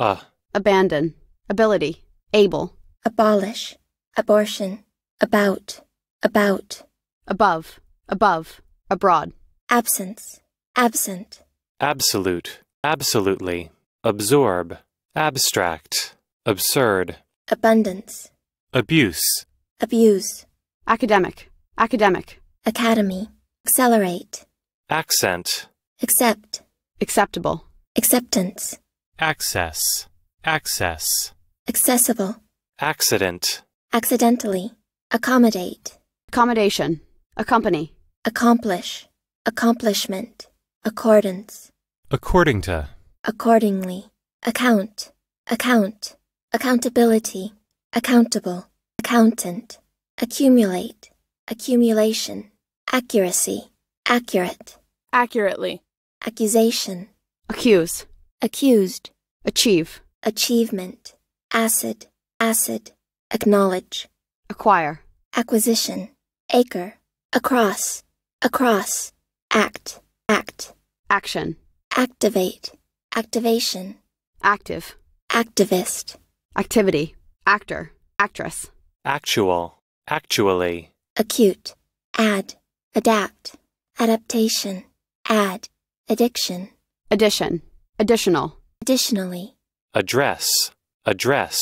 Ah. Abandon. Ability. Able. Abolish. Abortion. About. About. Above. Above. Abroad. Absence. Absent. Absolute. Absolutely. Absorb. Abstract. Absurd. Abundance. Abuse. Abuse. Academic. Academic. Academy. Accelerate. Accent. Accept. Acceptable. Acceptance access, access, accessible, accident, accidentally, accommodate, accommodation, accompany, accomplish, accomplishment, accordance, according to, accordingly, account, account, accountability, accountable, accountant, accumulate, accumulation, accuracy, accurate, accurately, accusation, accuse, accused, Achieve. Achievement. Acid. Acid. Acknowledge. Acquire. Acquisition. Acre. Across. Across. Act. Act. Action. Activate. Activation. Active. Activist. Activity. Actor. Actress. Actual. Actually. Acute. Add. Adapt. Adaptation. Add. Addiction. Addition. Additional. Additionally. Address. Address.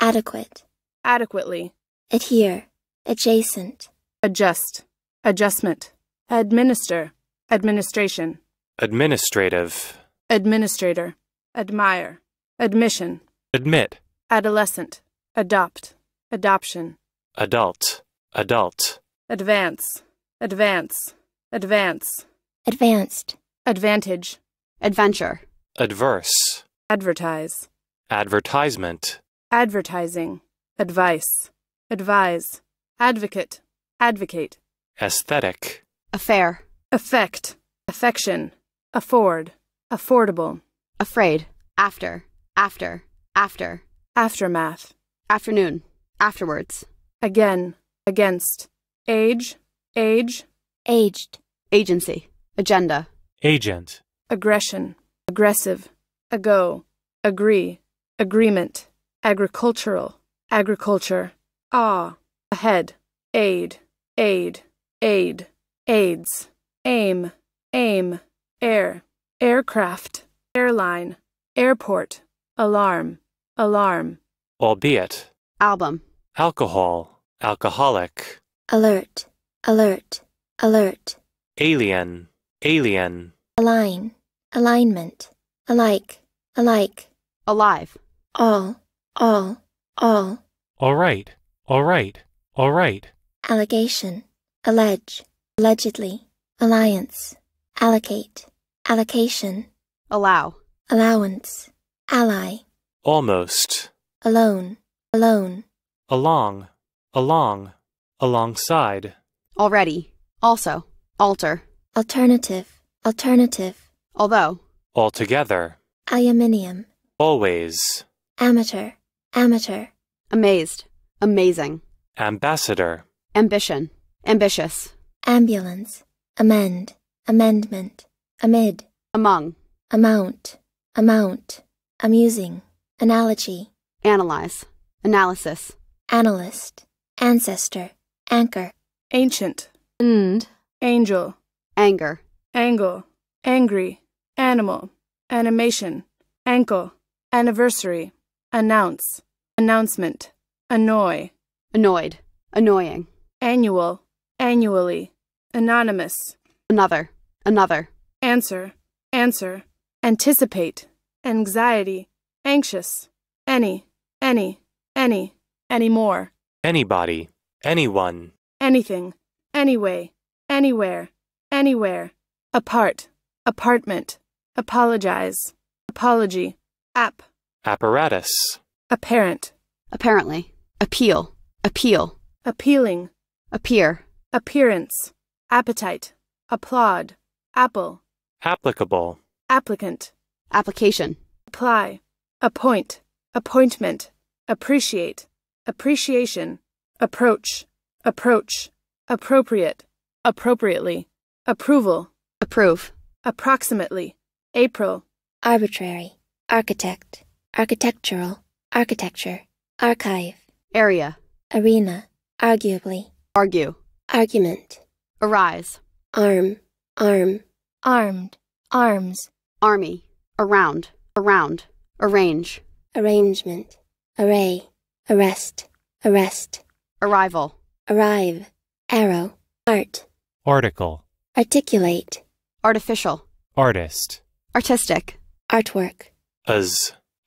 Adequate. Adequately. Adhere. Adjacent. Adjust. Adjustment. Administer. Administration. Administrative. Administrator. Admire. Admission. Admit. Adolescent. Adopt. Adoption. Adult. Adult. Advance. Advance. Advance. Advanced. Advantage. Adventure. Adverse. Advertise. Advertisement. Advertising. Advice. Advise. Advocate. Advocate. Aesthetic. Affair. Affect. Affection. Afford. Affordable. Afraid. After. After. After. Aftermath. Afternoon. Afterwards. Again. Against. Age. Age. Aged. Agency. Agenda. Agent. Aggression aggressive, ago, agree, agreement, agricultural, agriculture, ah, ahead, aid, aid, aid, aids, aim, aim, air, aircraft, airline, airport, alarm, alarm. Albeit, album, alcohol, alcoholic, alert, alert, alert, alien, alien, align alignment, alike, alike, alive, all, all, all, all right, all right, all right, allegation, allege, allegedly, alliance, allocate, allocation, allow, allowance, ally, almost, alone, alone, along, along, alongside, already, also, alter, alternative, alternative, Although. Altogether. Aluminium. Always. Amateur. Amateur. Amazed. Amazing. Ambassador. Ambition. Ambitious. Ambulance. Amend. Amendment. Amid. Among. Amount. Amount. Amusing. Analogy. Analyze. Analysis. Analyst. Ancestor. Anchor. Ancient. And. Angel. Anger. Angle. Angry. Animal, animation, ankle, anniversary, announce, announcement, annoy, annoyed, annoying, annual, annually, anonymous, another, another, answer, answer, anticipate, anxiety, anxious, any, any, any, any more, anybody, anyone, anything, anyway, anywhere, anywhere, apart, apartment, Apologize. Apology. App. Apparatus. Apparent. Apparently. Appeal. Appeal. Appealing. Appear. Appearance. Appetite. Applaud. Apple. Applicable. Applicant. Application. Apply. Appoint. Appointment. Appreciate. Appreciation. Approach. Approach. Appropriate. Appropriately. Approval. Approve. Approximately. April. Arbitrary. Architect. Architectural. Architecture. Archive. Area. Arena. Arguably. Argue. Argument. Arise. Arm. Arm. Armed. Arms. Army. Around. Around. Arrange. Arrangement. Array. Arrest. Arrest. Arrival. Arrive. Arrow. Art. Article. Articulate. Artificial. Artist. Artistic. Artwork. As,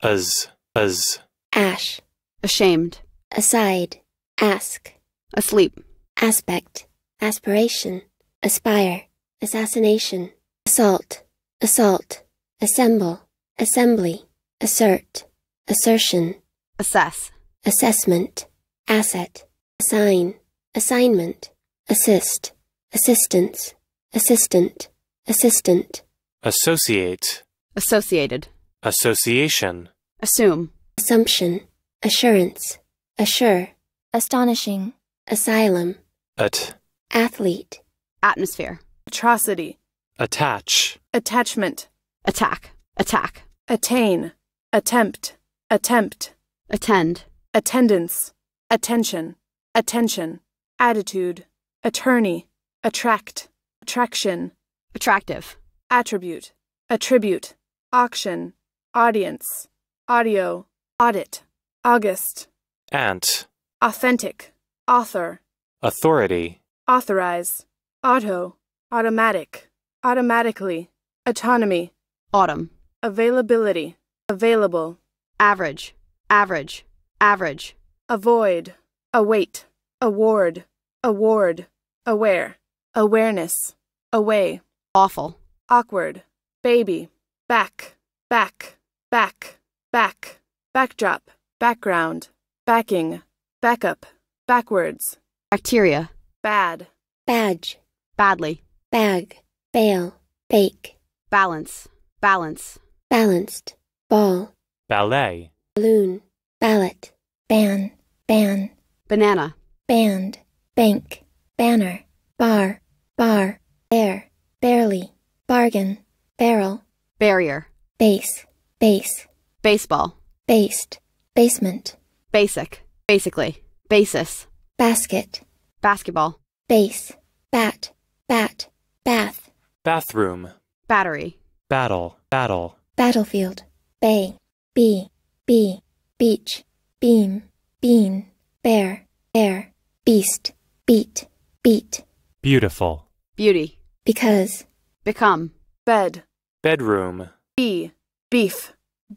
as, as. Ash. Ashamed. Aside. Ask. Asleep. Aspect. Aspiration. Aspire. Assassination. Assault. Assault. Assemble. Assembly. Assert. Assertion. Assess. Assessment. Asset. Assign. Assignment. Assist. Assistance. Assistant. Assistant. Associate. Associated. Association. Assume. Assumption. Assurance. Assure. Astonishing. Asylum. At. Athlete. Atmosphere. Atrocity. Attach. Attachment. Attack. Attack. Attain. Attempt. Attempt. Attend. Attendance. Attention. Attention. Attitude. Attorney. Attract. Attraction. Attractive attribute, attribute, auction, audience, audio, audit, August, ant, authentic, author, authority, authorize, auto, automatic, automatically, autonomy, autumn, availability, available, average, average, average, avoid, await, award, award, aware, awareness, away, awful awkward, baby, back, back, back, back, backdrop, background, backing, backup, backwards, bacteria, bad, badge, badly, bag, bail, bake, balance, balance, balanced, ball, ballet, balloon, ballot, ban, ban, banana, band, bank, banner, bar, bar, air, barely bargain, barrel, barrier, base, base, baseball, based, basement, basic, basically, basis, basket, basketball, base, bat, bat, bath, bathroom, battery, battle, battle, battlefield, bay, bee, b, beach, beam, bean, bear, air, beast, beat, beat, beautiful, beauty, because, become, bed, bedroom, B beef,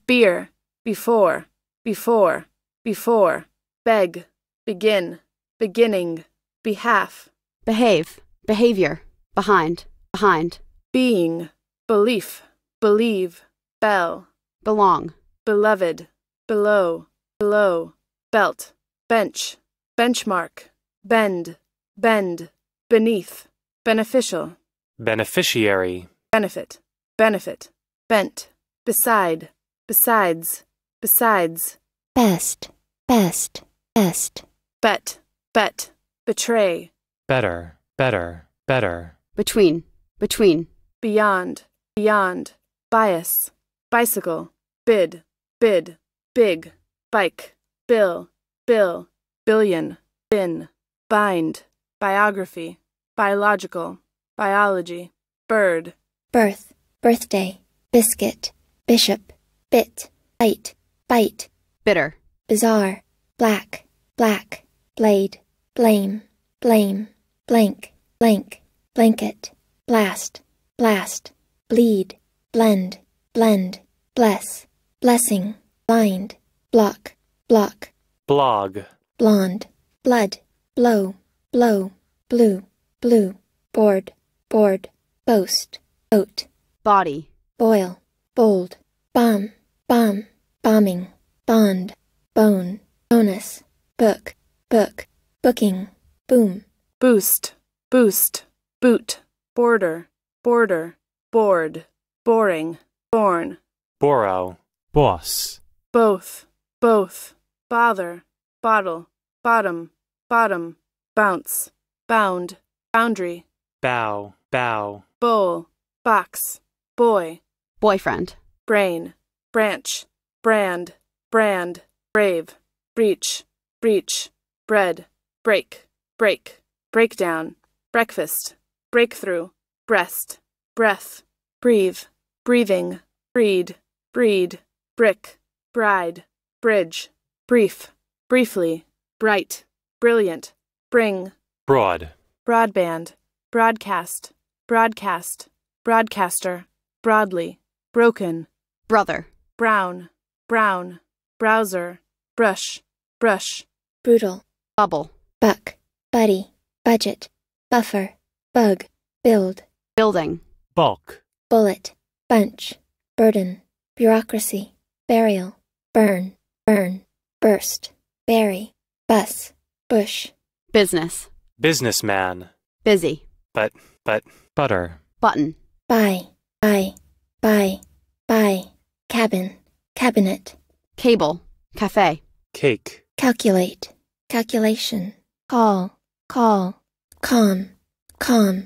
beer, before, before, before, beg, begin, beginning, behalf, behave, behavior, behind, behind, being, belief, believe, bell, belong, beloved, below, below, belt, bench, benchmark, bend, bend, beneath, beneficial. Beneficiary. Benefit. Benefit. Bent. Beside. Besides. Besides. Best. Best. Best. Bet. Bet. Betray. Better. Better. Better. Between. Between. Beyond. Beyond. Bias. Bicycle. Bid. Bid. Big. Bike. Bill. Bill. Billion. Bin. Bind. Biography. Biological biology, bird, birth, birthday, biscuit, bishop, bit, bite, bite, bitter, bizarre, black, black, blade, blame, blame, blank, blank, blanket, blast, blast, bleed, blend, blend, bless, blessing, blind, block, block, blog, blonde, blood, blow, blow, blue, blue, board, board, boast, boat, body, boil, bold, bomb, bomb, bombing, bond, bone, bonus, book, book, booking, boom, boost, boost, boot, border, border, board, boring, born, borrow, boss, both, both, bother, bottle, bottom, bottom, bounce, bound, boundary, bow bow, bowl, box, boy, boyfriend, brain, branch, brand, brand, brave, breach, breach, bread, break, break, breakdown, breakfast, breakthrough, breast, breath, breathe, breathing, breed, breed, brick, bride, bridge, brief, briefly, bright, brilliant, bring, broad, broadband, broadcast, broadcast, broadcaster, broadly, broken, brother, brown, brown, browser, brush, brush, brutal, bubble, buck, buddy, budget, buffer, bug, build, building, bulk, bullet, bunch, burden, bureaucracy, burial, burn, burn, burst, bury, bus, bush, business, businessman, busy, but, but, butter, button, buy, buy, buy, buy, cabin, cabinet, cable, cafe, cake, calculate, calculation, call, call, calm, calm,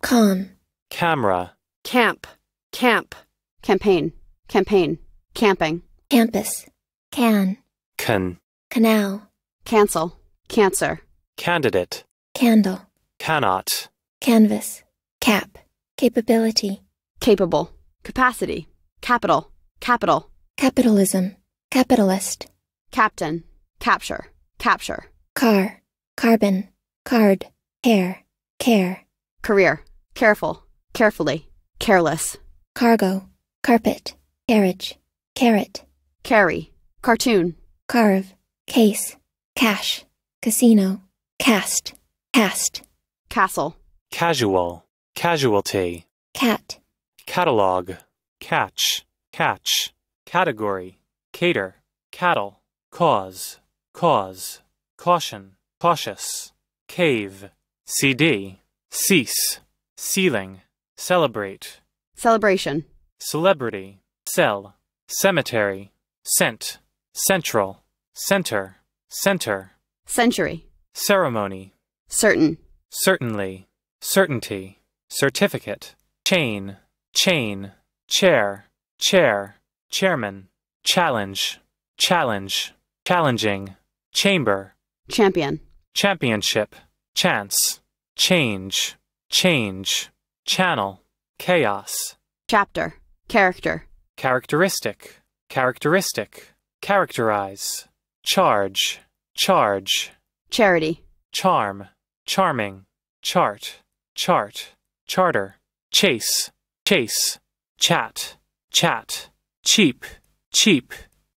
calm, camera, camp, camp, campaign, campaign, camping, campus, can, can, canal, cancel, cancer, candidate, candle, cannot, canvas, Cap. Capability. Capable. Capacity. Capital. Capital. Capitalism. Capitalist. Captain. Capture. Capture. Car. Carbon. Card. Hair. Care. Career. Careful. Carefully. Careless. Cargo. Carpet. Carriage. Carrot. Carry. Cartoon. Carve. Case. Cash. Casino. Cast. Cast. Castle. Casual casualty, cat, catalog, catch, catch, category, cater, cattle, cause, cause, caution, cautious, cave, CD, cease, ceiling, celebrate, celebration, celebrity, cell, cemetery, cent, central, center, center, century, ceremony, certain, certainly, certainty certificate, chain, chain, chair, chair, chairman, challenge, challenge, challenging, chamber, champion, championship, chance, change, change, channel, chaos, chapter, character, characteristic, characteristic, characterize, charge, charge, charity, charm, charming, chart, chart charter, chase, chase, chat, chat, cheap, cheap,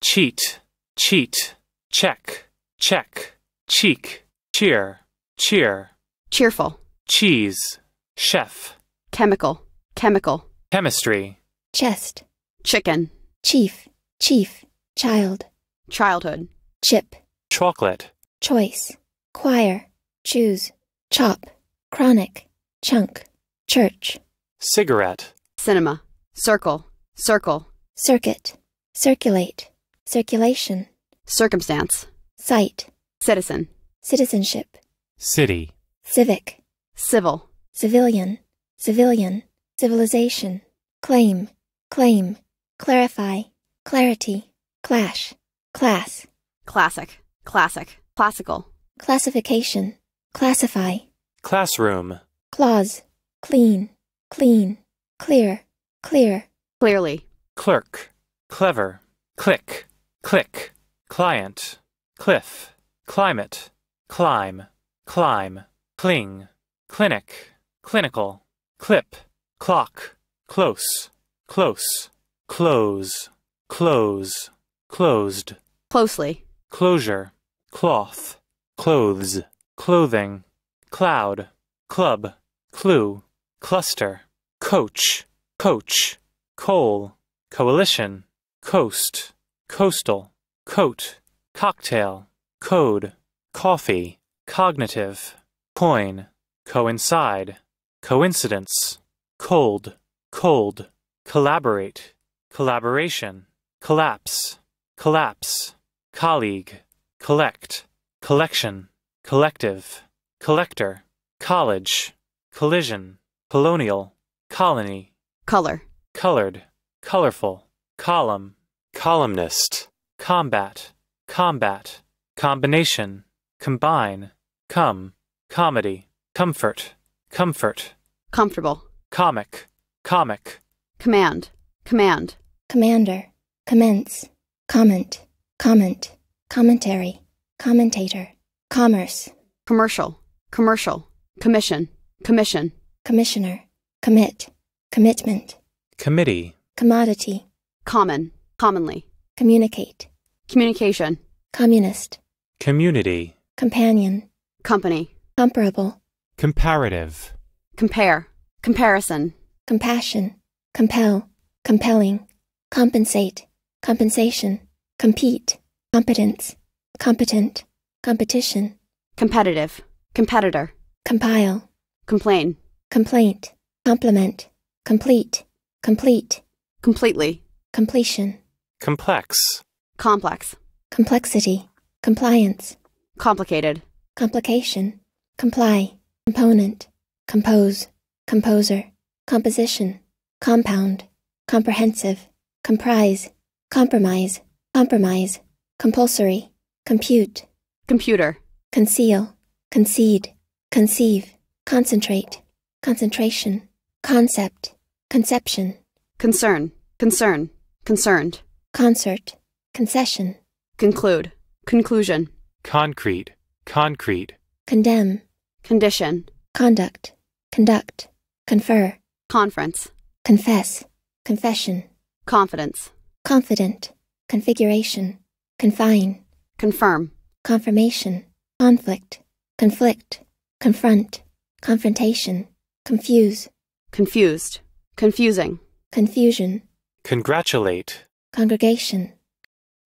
cheat, cheat, check, check, cheek, cheer, cheer, cheerful, cheese, chef, chemical, chemical, chemistry, chest, chicken, chief, chief, child, childhood, chip, chocolate, choice, choir, choose, chop, chronic, chunk church, cigarette, cinema, circle, circle, circuit, circulate, circulation, circumstance, site, citizen, citizenship, city, civic, civil, civilian, civilian, civilization, claim, claim, clarify, clarity, clash, class, classic, classic, classical, classification, classify, classroom, clause, clean, clean, clear, clear, clearly, clerk, clever, click, click, client, cliff, climate, climb, climb, cling, clinic, clinical, clip, clock, close, close, close, close, closed, closely, closure, cloth, clothes, clothing, cloud, club, clue, cluster, coach, coach, coal, coalition, coast, coastal, coat, cocktail, code, coffee, cognitive, coin, coincide, coincidence, cold, cold, collaborate, collaboration, collapse, collapse, colleague, collect, collection, collective, collector, college, collision. Colonial, colony. Color. Colored, colorful. Column, columnist. Combat, combat. Combination, combine. Come, comedy. Comfort, comfort. Comfortable. Comic, comic. Command, command. Commander, commence. Comment, comment. Commentary, commentator. Commerce. Commercial, commercial. Commission, commission commissioner, commit, commitment, committee, commodity, common, commonly, communicate, communication, communist, community, companion, company, comparable, comparative, compare, comparison, compassion, compel, compelling, compensate, compensation, compete, competence, competent, competition, competitive, competitor, compile, complain complaint, complement, complete, complete, completely, completion, complex, complex, complexity, compliance, complicated, complication, comply, component, compose, composer, composition, compound, comprehensive, comprise, compromise, compromise, compulsory, compute, computer, conceal, concede, conceive, concentrate, Concentration. Concept. Conception. Concern. Concern. Concerned. Concert. Concession. Conclude. Conclusion. Concrete. Concrete. Condemn. Condition. Conduct. Conduct. Confer. Conference. Confess. Confession. Confidence. Confident. Configuration. Confine. Confirm. Confirmation. Conflict. Conflict. Confront. Confrontation. Confuse. Confused. Confusing. Confusion. Congratulate. Congregation.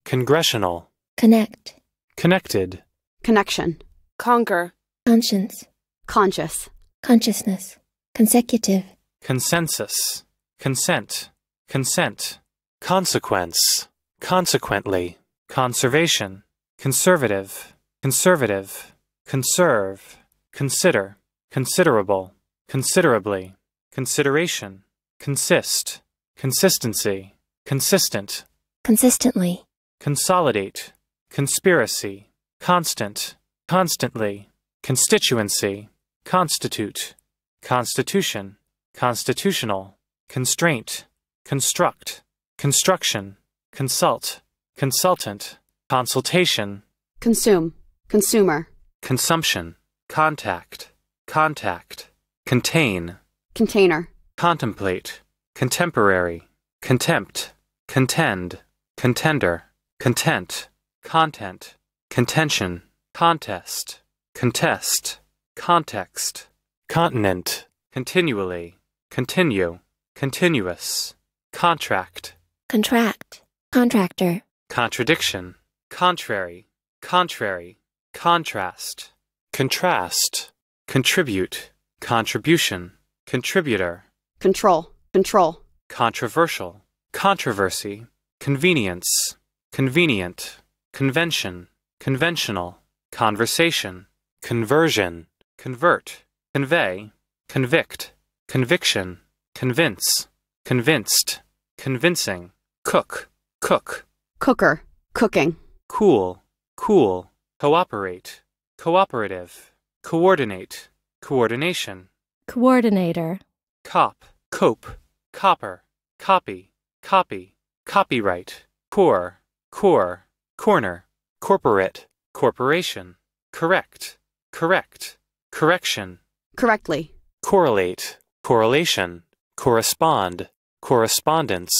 Congressional. Connect. Connected. Connection. Conquer. Conscience. Conscious. Consciousness. Consecutive. Consensus. Consent. Consent. Consequence. Consequently. Conservation. Conservative. Conservative. Conserve. Consider. Considerable considerably, consideration, consist, consistency, consistent, consistently, consolidate, conspiracy, constant, constantly, constituency, constitute, constitution, constitutional, constraint, construct, construction, consult, consultant, consultation, consume, consumer, consumption, contact, contact. Contain. Container. Contemplate. Contemporary. Contempt. Contend. Contender. Content. Content. Contention. Contest. Contest. Context. Continent. Continually. Continue. Continuous. Contract. Contract. Contractor. Contradiction. Contrary. Contrary. Contrast. Contrast. Contribute. Contribution. Contributor. Control. Control. Controversial. Controversy. Convenience. Convenient. Convention. Conventional. Conversation. Conversion. Convert. Convey. Convict. Conviction. Convince. Convinced. Convincing. Cook. Cook. Cooker. Cooking. Cool. Cool. Cooperate. Cooperative. Coordinate. Coordination. Coordinator. Cop. Cope. Copper. Copy. Copy. Copyright. Core. Core. Corner. Corporate. Corporation. Correct. Correct. Correction. Correctly. Correlate. Correlation. Correspond. Correspondence.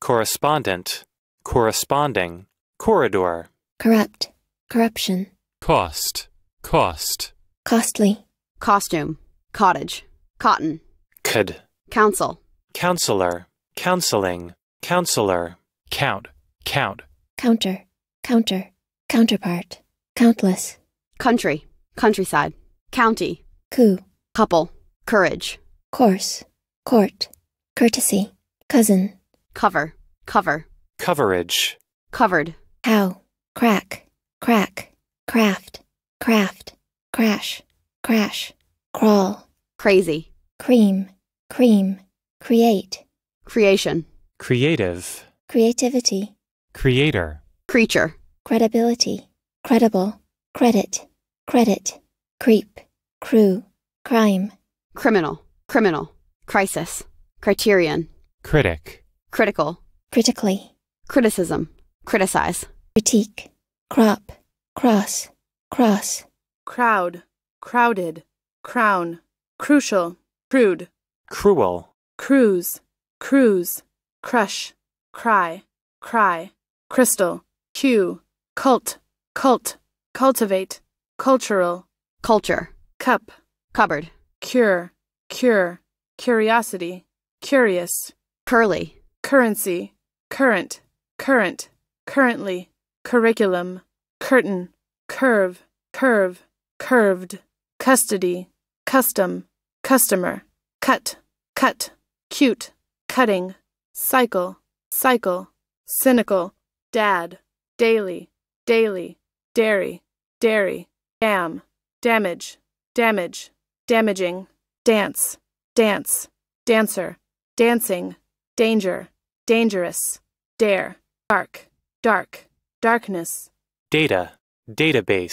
Correspondent. Corresponding. Corridor. Corrupt. Corruption. Cost. Cost. Costly. Costume. Cottage. Cotton. Could. Council. Counselor. Counseling. Counselor. Count. Count. Counter. Counter. Counterpart. Countless. Country. Countryside. County. Coup. Couple. Courage. Course. Court. Courtesy. Cousin. Cover. Cover. Coverage. Covered. How. Crack. Crack. Craft. Craft. Crash crash, crawl, crazy, cream, cream, create, creation, creative, creativity, creator, creature, credibility, credible, credit, credit, creep, crew, crime, criminal, criminal, crisis, criterion, critic, critical, critically, criticism, criticize, critique, crop, cross, cross, crowd crowded, crown, crucial, crude, cruel, cruise, cruise, crush, cry, cry, crystal, cue, cult, cult, cultivate, cultural, culture, cup, cupboard, cure, cure, curiosity, curious, curly, currency, current, current, currently, curriculum, curtain, curve, curve, curved custody, custom, customer, cut, cut, cute, cutting, cycle, cycle, cynical, dad, daily, daily, dairy, dairy, dam, damage, damage, damaging, dance, dance, dancer, dancing, danger, dangerous, dare, dark, dark, darkness. Data, database.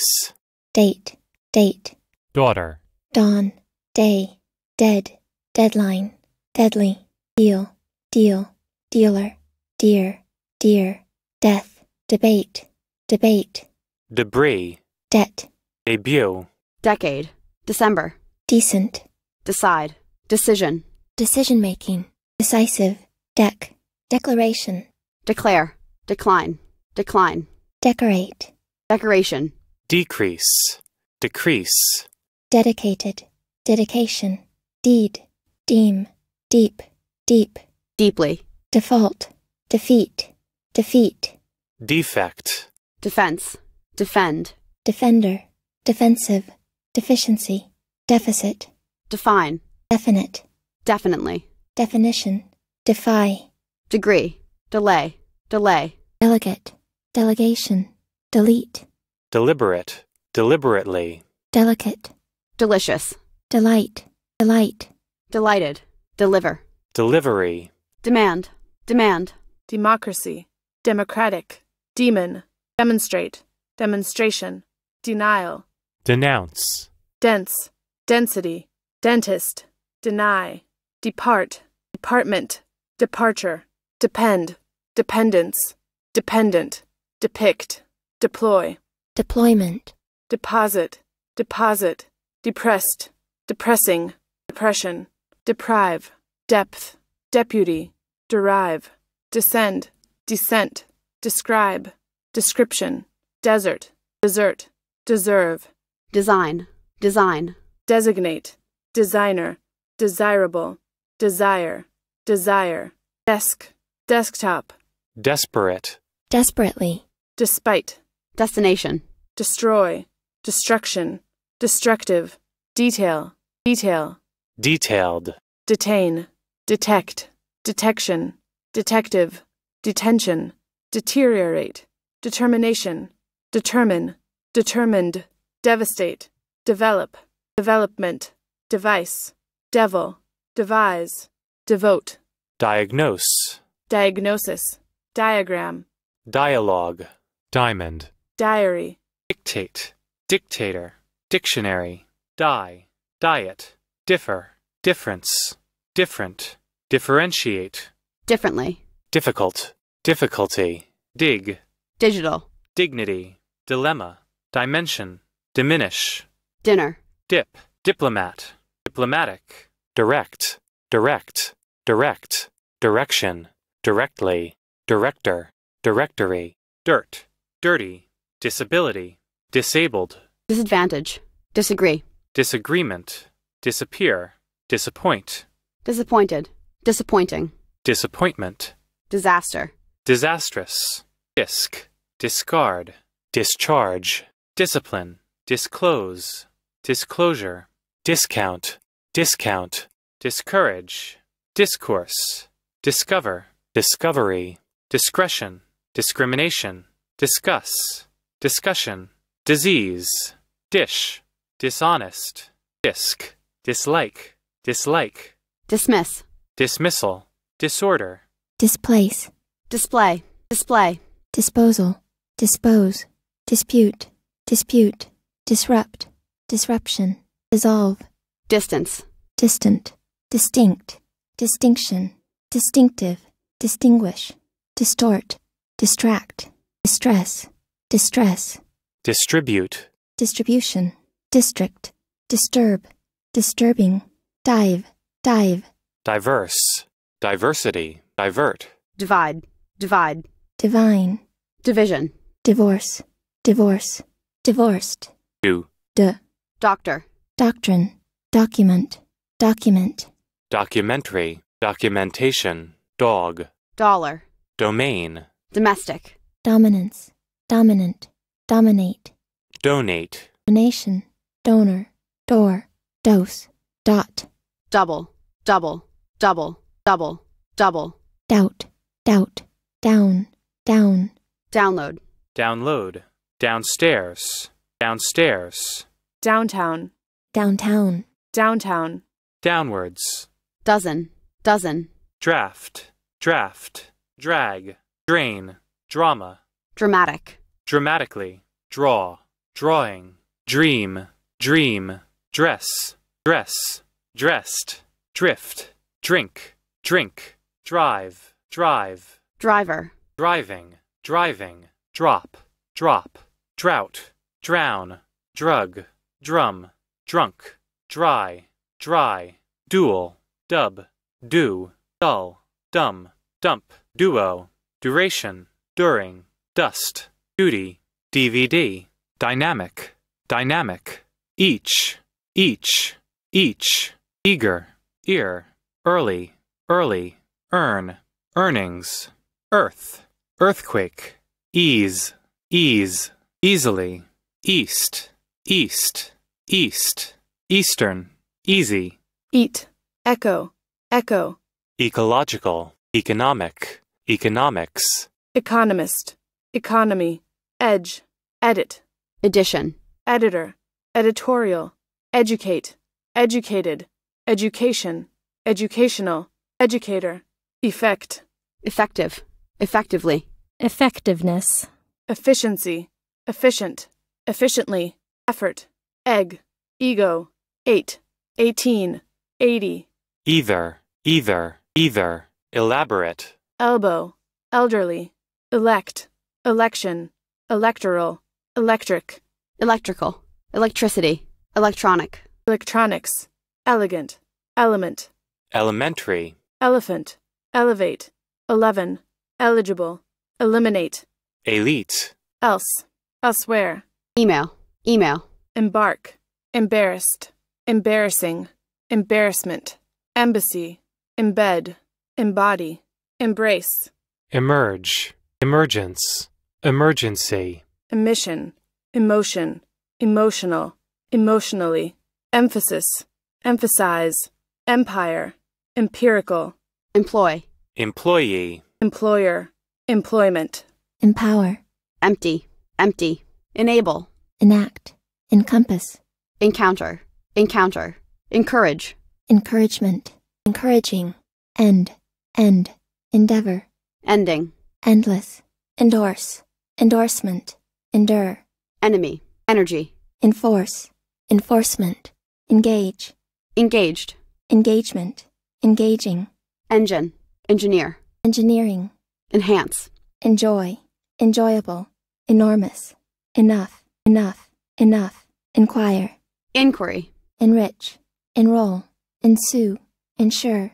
Date, date, Daughter. Dawn. Day. Dead. Deadline. Deadly. Deal. Deal. Dealer. Dear. Dear. Death. Debate. Debate. Debris. Debt. Debut. Decade. December. Decent. Decide. Decision. Decision making. Decisive. Deck. Declaration. Declare. Decline. Decline. Decorate. Decoration. Decrease. Decrease dedicated, dedication, deed, deem, deep, deep, deeply, default, defeat, defeat, defect, defense, defend, defender, defensive, deficiency, deficit, define, definite, definitely, definition, defy, degree, delay, delay, delegate, delegation, delete, deliberate, deliberately, delicate, Delicious. Delight. Delight. Delighted. Deliver. Delivery. Demand. Demand. Democracy. Democratic. Demon. Demonstrate. Demonstration. Denial. Denounce. Dense. Density. Dentist. Deny. Depart. Department. Departure. Depend. Dependence. Dependent. Depict. Deploy. Deployment. Deposit. Deposit depressed, depressing, depression, deprive, depth, deputy, derive, descend, descent, describe, description, desert, desert, deserve, design, design, designate, designer, desirable, desire, desire, desk, desktop, desperate, desperately, despite, destination, destroy, destruction, destructive, detail, detail, detailed, detain, detect, detection, detective, detention, deteriorate, determination, determine, determined, devastate, develop, development, device, devil, devise, devote, diagnose, diagnosis, diagram, dialogue, diamond, diary, dictate, dictator dictionary, die, diet, differ, difference, different, differentiate, differently, difficult, difficulty, dig, digital, dignity, dilemma, dimension, diminish, dinner, dip, diplomat, diplomatic, direct, direct, direct, direction, directly, director, directory, dirt, dirty, disability, disabled. Disadvantage. Disagree. Disagreement. Disappear. Disappoint. Disappointed. Disappointing. Disappointment. Disaster. Disastrous. Disc. Discard. Discharge. Discipline. Disclose. Disclosure. Discount. Discount. Discourage. Discourse. Discover. Discovery. Discretion. Discrimination. Discuss. Discussion. Disease dish, dishonest, disc, dislike, dislike, dismiss, dismissal, disorder, displace, display, display, disposal, dispose, dispute, dispute, disrupt, disruption, dissolve, distance, distant, distinct, distinction, distinctive, distinguish, distort, distract, distress, distress, distribute, distribution, district, disturb, disturbing, dive, dive. Diverse, diversity, divert. Divide, divide. Divine. Division. Divorce, divorce, divorced. Do. D. Doctor. Doctrine, document, document. Documentary, documentation, dog. Dollar. Domain. Domestic. Dominance, dominant, dominate. Donate. Donation. Donor. Door. Dose. Dot. Double. Double. Double. Double. Double. Doubt. Doubt. Down. Down. Download. Download. Downstairs. Downstairs. Downtown. Downtown. Downtown. Downwards. Dozen. Dozen. Draft. Draft. Drag. Drain. Drama. Dramatic. Dramatically. Draw drawing, dream, dream, dress, dress, dressed, drift, drink, drink, drive, drive, driver, driving, driving, drop, drop, drought, drown, drug, drum, drunk, dry, dry, duel, dub, do, dull, dumb, dump, duo, duration, during, dust, duty, DVD dynamic, dynamic, each, each, each, eager, ear, early, early, earn, earnings, earth, earthquake, ease, ease, easily, east, east, east, eastern, easy, eat, echo, echo, ecological, economic, economics, economist, economy, edge, edit. Edition. Editor. Editorial. Educate. Educated. Education. Educational. Educator. Effect. Effective. Effectively. Effectiveness. Efficiency. Efficient. Efficiently. Effort. Egg. Ego. 8. 18. 80. Either. Either. Either. Elaborate. Elbow. Elderly. Elect. Election. Electoral. Electric. Electrical. Electricity. Electronic. Electronics. Elegant. Element. Elementary. Elephant. Elevate. Eleven. Eligible. Eliminate. Elite. Else. Elsewhere. Email. Email. Embark. Embarrassed. Embarrassing. Embarrassment. Embassy. Embed. Embody. Embrace. Emerge. Emergence. Emergency emission, emotion, emotional, emotionally, emphasis, emphasize, empire, empirical, employ, employee, employer, employment, empower, empty, empty, enable, enact, encompass, encounter, encounter, encourage, encouragement, encouraging, end, end, endeavor, ending, endless, endorse, endorsement, endure, enemy, energy, enforce, enforcement, engage, engaged, engagement, engaging, engine, engineer, engineering, enhance, enjoy, enjoyable, enormous, enough, enough, enough, inquire, inquiry, enrich, enroll, ensue, ensure,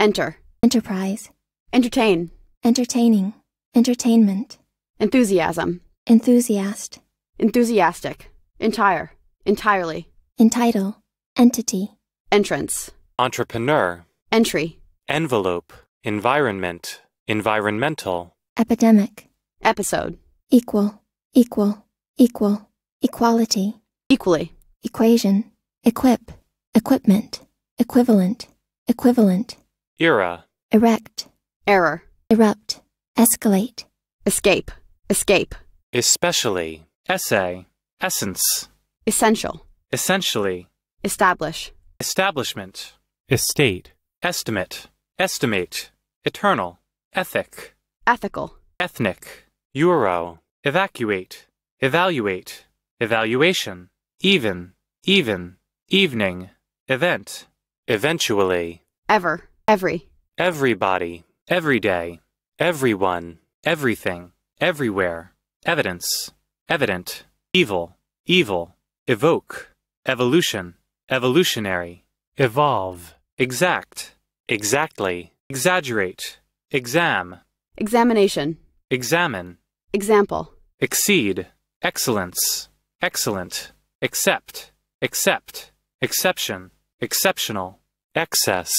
enter, enterprise, entertain, entertaining, entertainment, enthusiasm, Enthusiast. Enthusiastic. Entire. Entirely. Entitle. Entity. Entrance. Entrepreneur. Entry. Envelope. Environment. Environmental. Epidemic. Episode. Equal. Equal. Equal. Equality. Equally. Equation. Equip. Equipment. Equivalent. Equivalent. Era. Erect. Error. Erupt. Escalate. Escape. Escape especially, essay, essence, essential, essentially, establish, establishment, estate, estimate, estimate, eternal, ethic, ethical, ethnic, euro, evacuate, evaluate, evaluation, even, even, evening, event, eventually, ever, every, everybody, everyday, everyone, everything, everywhere evidence, evident, evil, evil, evoke, evolution, evolutionary, evolve, exact, exactly, exaggerate, exam, examination, examine, example, exceed, excellence, excellent, accept, accept, exception, exceptional, excess,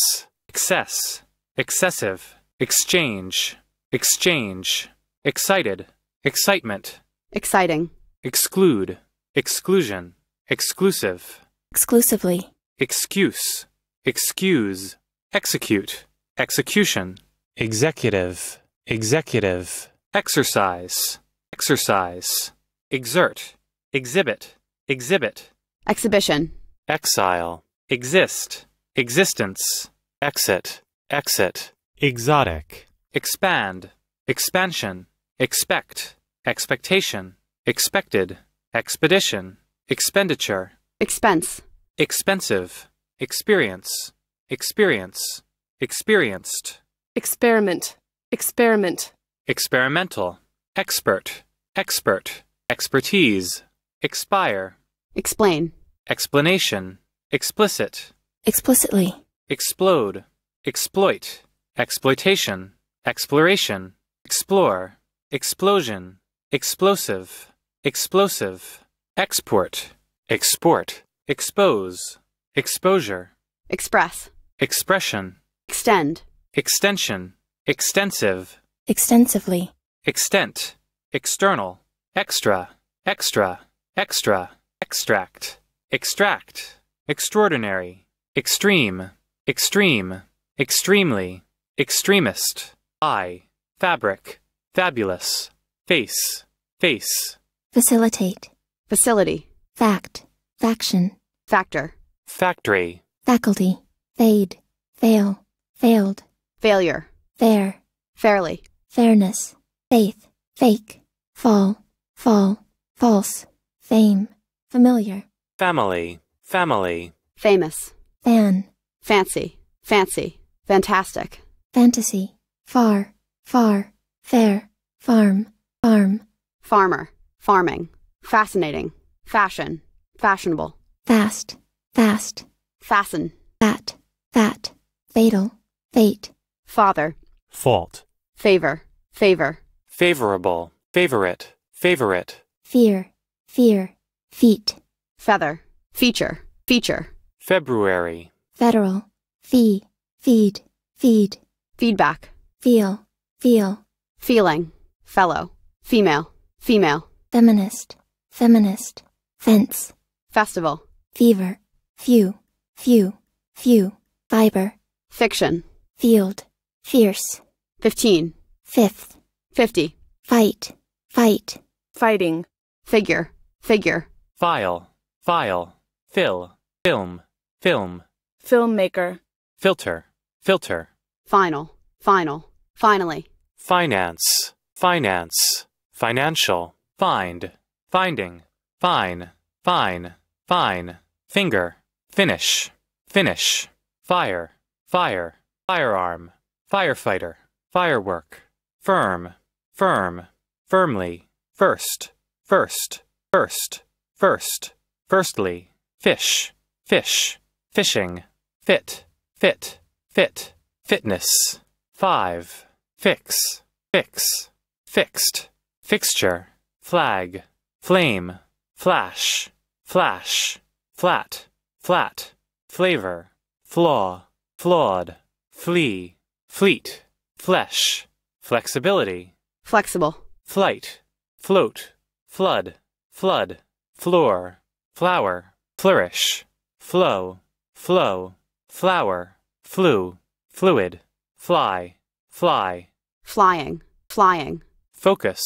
excess, excessive, exchange, exchange, excited, Excitement. Exciting. Exclude. Exclusion. Exclusive. Exclusively. Excuse. Excuse. Execute. Execution. Executive. Executive. Exercise. Exercise. Exert. Exhibit. Exhibit. Exhibition. Exile. Exist. Existence. Exit. Exit. Exotic. Expand. Expansion expect, expectation, expected, expedition, expenditure, expense, expensive, experience, experience, experienced, experiment, experiment, experimental, expert, expert, expertise, expire, explain, explanation, explicit, explicitly, explode, exploit, exploitation, exploration, explore, explosion, explosive, explosive, export, export, expose, exposure, express, expression, extend, extension, extensive, extensively, extent, external, extra, extra, extra, extract, extract, extraordinary, extreme, extreme, extremely, extremist, I, fabric, Fabulous. Face. Face. Facilitate. Facility. Fact. Faction. Factor. Factory. Faculty. Fade. Fail. Failed. Failure. Fair. Fairly. Fairness. Faith. Fake. Fall. Fall. False. Fame. Familiar. Family. Family. Famous. Fan. Fancy. Fancy. Fantastic. Fantasy. Far. Far. Fair. Farm, farm. Farmer, farming. Fascinating, fashion, fashionable. Fast, fast. Fasten. Fat, fat. Fatal, fate. Father. Fault. Favor, favor. Favorable, favorite, favorite. Fear, fear. Feet. Feather, feature, feature. February. Federal. Fee, feed, feed. Feedback. Feel, feel. Feeling fellow, female, female, feminist, feminist, fence, festival, fever, few, few, few, fiber, fiction, field, fierce, fifteen, fifth, fifty, fight, fight, fighting, figure, figure, file, file, fill, film, film, filmmaker, filter, filter, final, final, finally, finance finance, financial, find, finding, fine, fine, fine, finger, finish, finish, fire, fire, firearm, firefighter, firework, firm, firm, firmly, first, first, first, first, firstly, fish, fish, fishing, fit, fit, fit, fitness, five, fix, fix, fixed, fixture, flag, flame, flash, flash, flat, flat, flavor, flaw, flawed, flea, fleet, flesh, flexibility, flexible, flight, float, flood, flood, floor, flower, flourish, flow, flow, flower, flew, fluid, fly, fly, flying, flying focus,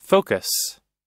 focus.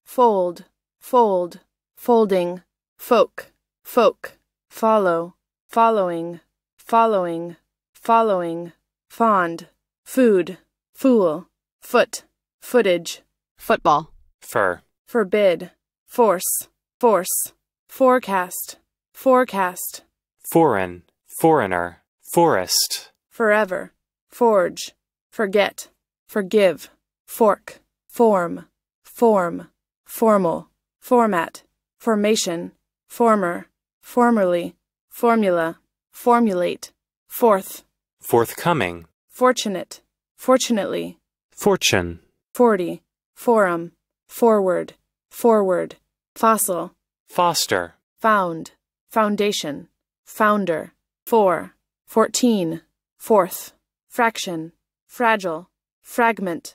Fold, fold, folding, folk, folk, follow, following, following, following, fond, food, fool, foot, footage, football, fur, forbid, force, force, forecast, forecast, foreign, foreigner, forest, forever, forge, forget, forgive fork, form, form, formal, format, formation, former, formerly, formula, formulate, forth, forthcoming, fortunate, fortunately, fortune, forty, forum, forward, forward, fossil, foster, found, foundation, founder, four, fourteen, fourth, fraction, fragile, fragment,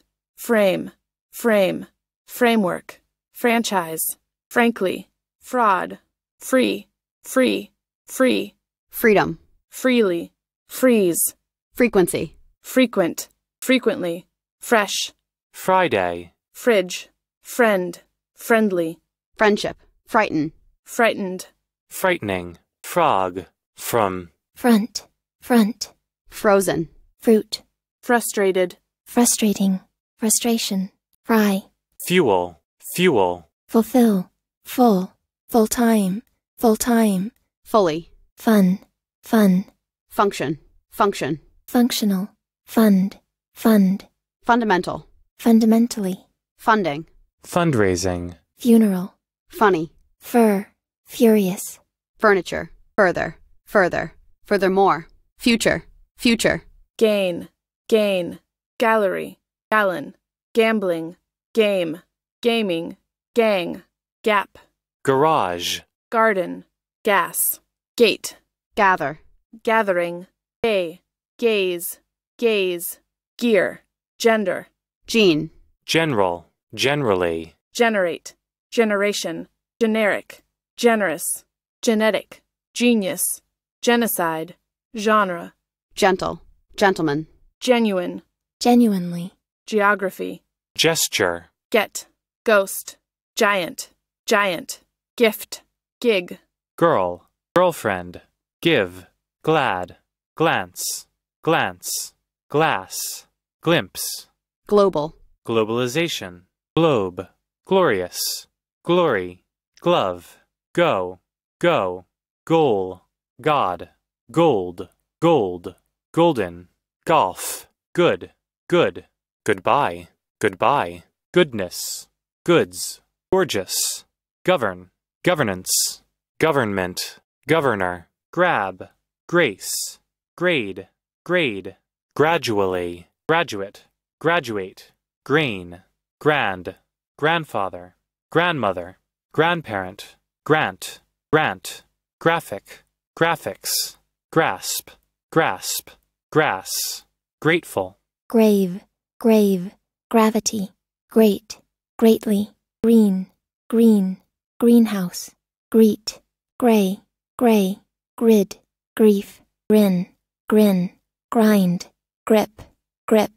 frame, frame, framework, franchise, frankly, fraud, free, free, free, freedom, freely, freeze, frequency, frequent, frequently, fresh, Friday, fridge, friend, friendly, friendship, frighten, frightened, frightening, frog, from, front, front, frozen, fruit, frustrated, frustrating frustration, fry. Fuel, fuel. Fulfill, full, full time, full time. Fully. Fun, fun. Function, function. Functional, fund, fund. Fundamental. Fundamentally. Funding. Fundraising. Funeral. Funny. Fur. Furious. Furniture. Further. Further. Furthermore. Future. Future. Gain. Gain. Gallery gallon, gambling, game, gaming, gang, gap, garage, garden, gas, gate, gather, gathering, gay, gaze, gaze, gear, gender, gene, general, generally, generate, generation, generic, generous, genetic, genius, genocide, genre, gentle, gentleman, genuine, genuinely geography, gesture, get, ghost, giant, giant, gift, gig, girl, girlfriend, give, glad, glance, glance, glass, glimpse, global, globalization, globe, glorious, glory, glove, go, go, goal, god, gold, gold, golden, golf, good, good goodbye, goodbye, goodness, goods, gorgeous, govern, governance, government, governor, grab, grace, grade, grade, gradually, graduate, graduate, grain, grand, grandfather, grandmother, grandparent, grant, grant, graphic, graphics, grasp, grasp, grass, grateful, grave grave, gravity, great, greatly, green, green, greenhouse, greet, grey, grey, grid, grief, grin, grin, grind, grip, grip.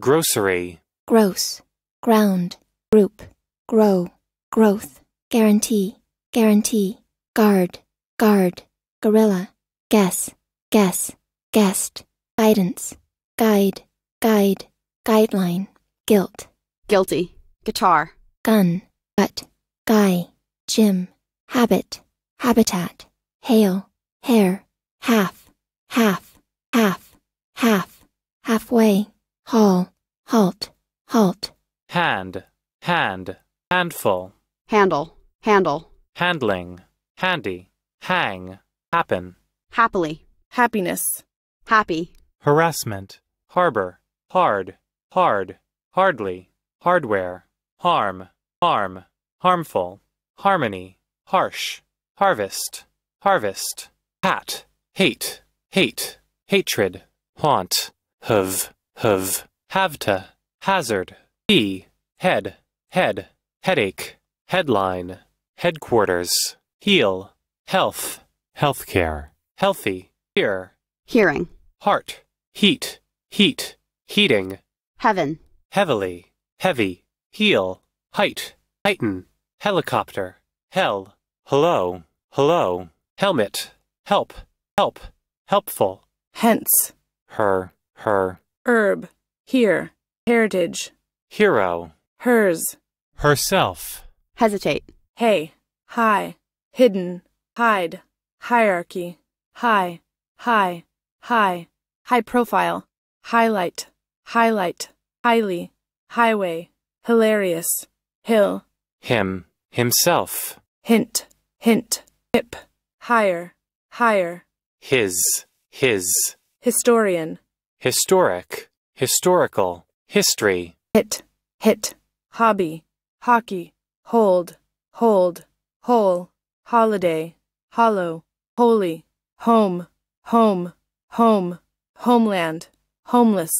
Grocery. Gross, ground, group, grow, growth, guarantee, guarantee, guard, guard, gorilla, guess, guess, guest, guidance, guide, guide guideline, guilt, guilty, guitar, gun, gut, guy, gym, habit, habitat, hail, hair, half, half, half, half, halfway, hall, halt, halt, hand, hand, handful, handle, handle, handling, handy, hang, happen, happily, happiness, happy, harassment, harbor, hard, hard, hardly, hardware, harm, harm, harmful, harmony, harsh, harvest, harvest, hat, hate, hate, hatred, haunt, have, hov, have to, hazard, he, head, head, headache, headline, headquarters, heal, health, healthcare, healthy, ear, hearing, heart, heat, heat, heating, Heaven. Heavily. Heavy. Heel. Height. Heighten. Helicopter. Hell. Hello. Hello. Helmet. Help. Help. Helpful. Hence. Her. Her. Herb. Here. Heritage. Hero. Hers. Herself. Hesitate. Hey. High. Hidden. Hide. Hierarchy. High. High. High. High profile. Highlight highlight, highly, highway, hilarious, hill. Him, himself. Hint, hint, hip, higher, higher. His, his. Historian. Historic, historical, history. Hit, hit, hobby, hockey, hold, hold, whole, holiday, hollow, holy, home, home, home, homeland, homeless.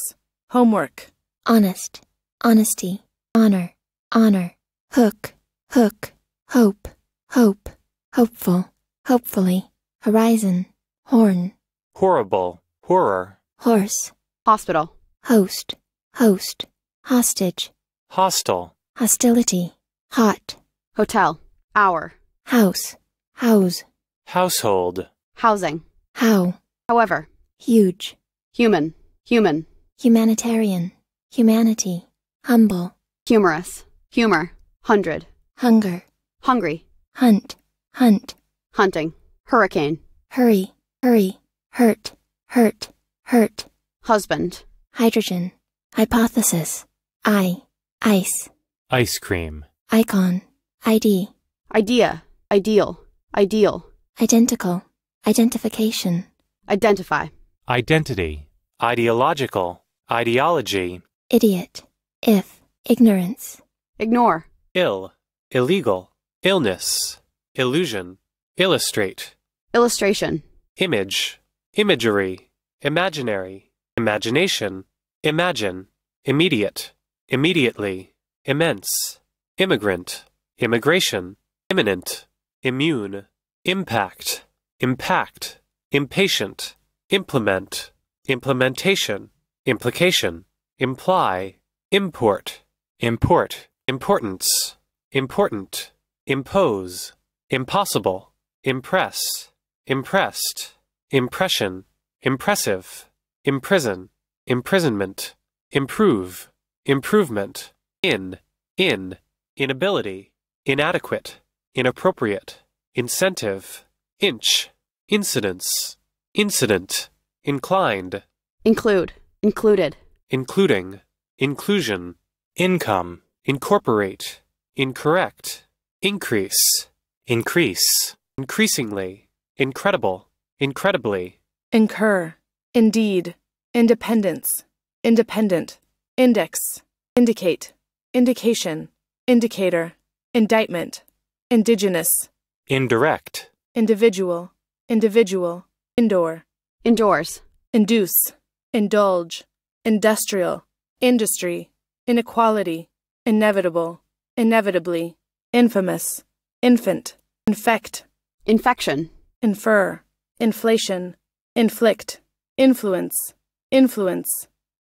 Homework. Honest. Honesty. Honor. Honor. Hook. Hook. Hope. Hope. Hopeful. Hopefully. Horizon. Horn. Horrible. Horror. Horse. Hospital. Host. Host. Hostage. Hostile. Hostility. Hot. Hotel. Hour. House. House. Household. Housing. How. However. Huge. Human. Human humanitarian, humanity, humble, humorous, humor, hundred, hunger, hungry, hunt, hunt, hunting, hurricane, hurry, hurry, hurt, hurt, hurt, husband, hydrogen, hypothesis, I, ice, ice cream, icon, ID, idea, ideal, ideal, identical, identification, identify, identity, ideological, Ideology. Idiot. If. Ignorance. Ignore. Ill. Illegal. Illness. Illusion. Illustrate. Illustration. Image. Imagery. Imaginary. Imagination. Imagine. Immediate. Immediately. Immense. Immigrant. Immigration. Imminent. Immune. Impact. Impact. Impatient. Implement. Implementation implication, imply, import, import, importance, important, impose, impossible, impress, impressed, impression, impressive, imprison, imprisonment, improve, improvement, in, in, inability, inadequate, inappropriate, incentive, inch, incidence, incident, inclined. Include. Included. Including. Inclusion. Income. Incorporate. Incorrect. Increase. Increase. Increasingly. Incredible. Incredibly. Incur. Indeed. Independence. Independent. Index. Indicate. Indication. Indicator. Indictment. Indigenous. Indirect. Individual. Individual. Indoor. Indoors. Induce indulge, industrial, industry, inequality, inevitable, inevitably, infamous, infant, infect, infection, infer, inflation, inflict, influence, influence,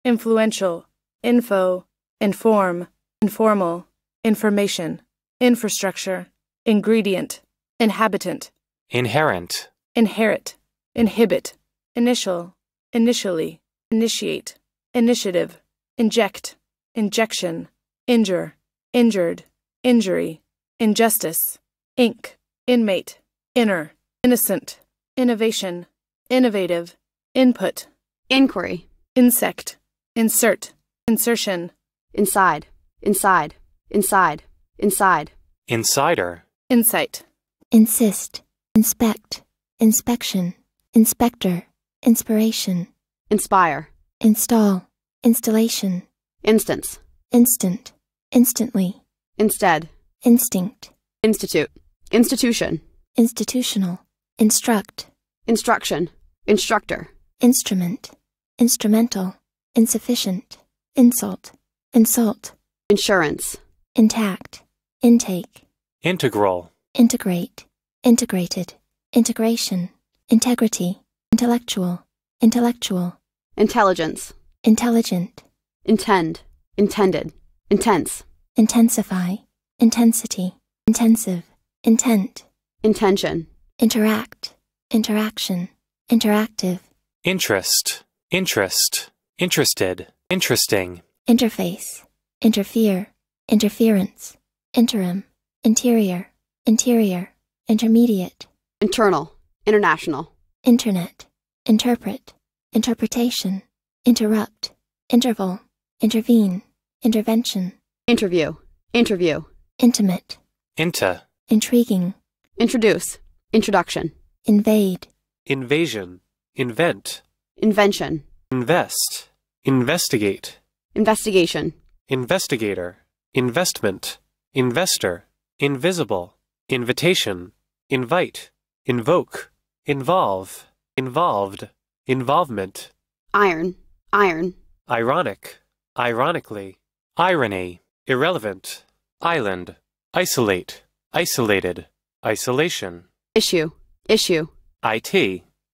influential, info, inform, informal, information, infrastructure, ingredient, inhabitant, inherent, inherit, inhibit, initial, initially, initiate, initiative, inject, injection, injure, injured, injury, injustice, ink, inmate, inner, innocent, innovation, innovative, input, inquiry, insect, insert, insertion, inside, inside, inside, inside, insider, insight, insist, inspect, inspection, inspector, inspiration. Inspire. Install. Installation. Instance. Instant. Instantly. Instead. Instinct. Institute. Institution. Institutional. Instruct. Instruction. Instructor. Instrument. Instrumental. Insufficient. Insult. Insult. Insurance. Intact. Intake. Integral. Integrate. Integrated. Integration. Integrity. Intellectual. Intellectual. Intelligence. Intelligent. Intend. Intended. Intense. Intensify. Intensity. Intensive. Intent. Intention. Interact. Interaction. Interactive. Interest. Interest. Interested. Interesting. Interface. Interfere. Interference. Interim. Interior. Interior. Intermediate. Internal. International. Internet. Interpret interpretation, interrupt, interval, intervene, intervention, interview, interview, intimate, inter, intriguing, introduce, introduction, invade, invasion, invent, invention, invest, investigate, investigation, investigator, investment, investor, invisible, invitation, invite, invoke, involve, involved. Involvement. Iron. Iron. Ironic. Ironically. Irony. Irrelevant. Island. Isolate. Isolated. Isolation. Issue. Issue. IT.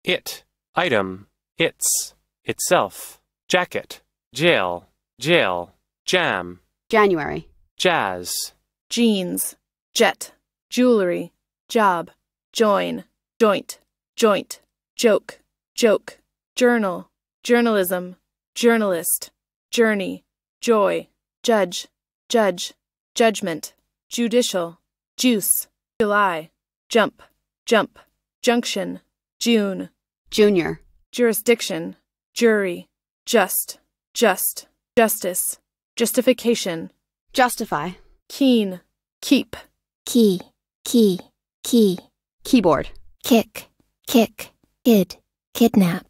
It. Item. Its. Itself. Jacket. Jail. Jail. Jam. January. Jazz. Jeans. Jet. Jewelry. Job. Join. Joint. Joint. Joke. Joke journal, journalism, journalist, journey, joy, judge, judge, judgment, judicial, juice, July, jump, jump, junction, June, junior, jurisdiction, jury, just, just, justice, justification, justify, keen, keep, key, key, key, keyboard, kick, kick, kid, kidnap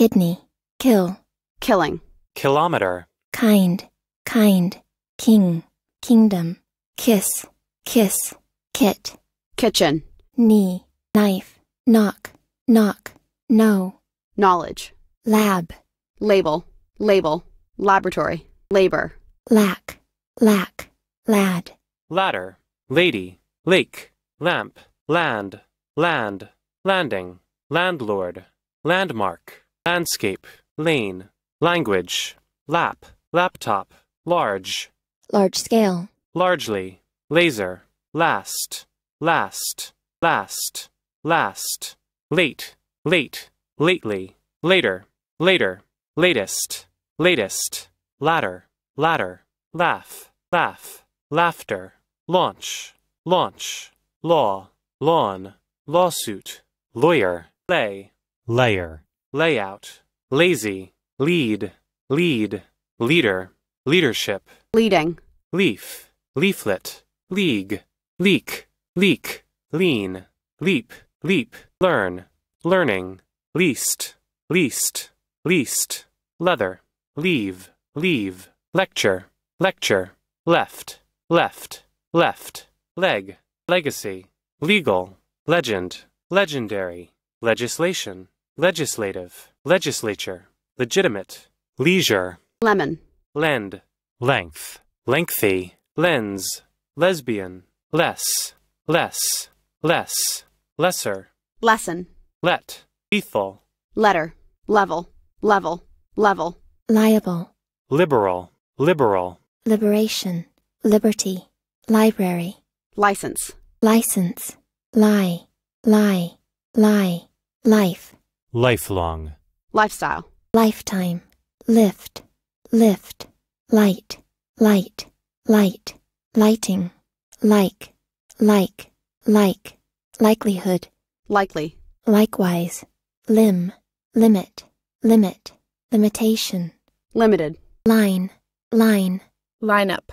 kidney, kill, killing, kilometer, kind, kind, king, kingdom, kiss, kiss, kit, kitchen, knee, knife, knock, knock, no, knowledge, lab, label, label, laboratory, labor, lack, lack, lad, ladder, lady, lake, lamp, land, land, landing, landlord, landmark landscape, lane, language, lap, laptop, large, large scale, largely, laser, last, last, last, last, late, late, lately, later, later, latest, latest, ladder, ladder, laugh, laugh, laughter, launch, launch, law, lawn, lawsuit, lawyer, lay, layer layout, lazy, lead, lead, leader, leadership, leading, leaf, leaflet, league, leak, leak, lean, leap, leap, learn, learning, least, least, least, leather, leave, leave, lecture, lecture, left, left, left, leg, legacy, legal, legend, legendary, legislation legislative, legislature, legitimate, leisure, lemon, lend, length, lengthy, lens, lesbian, less, less, less, lesser, lesson, let, lethal, letter, level, level, level, liable, liberal, liberal, liberation, liberty, library, license, license, lie, lie, lie, life. Lifelong. Lifestyle. Lifetime. Lift. Lift. Light. Light. Light. Lighting. Like. Like. Like. Likelihood. Likely. Likewise. Limb. Limit. Limit. Limitation. Limited. Line. Line. Lineup.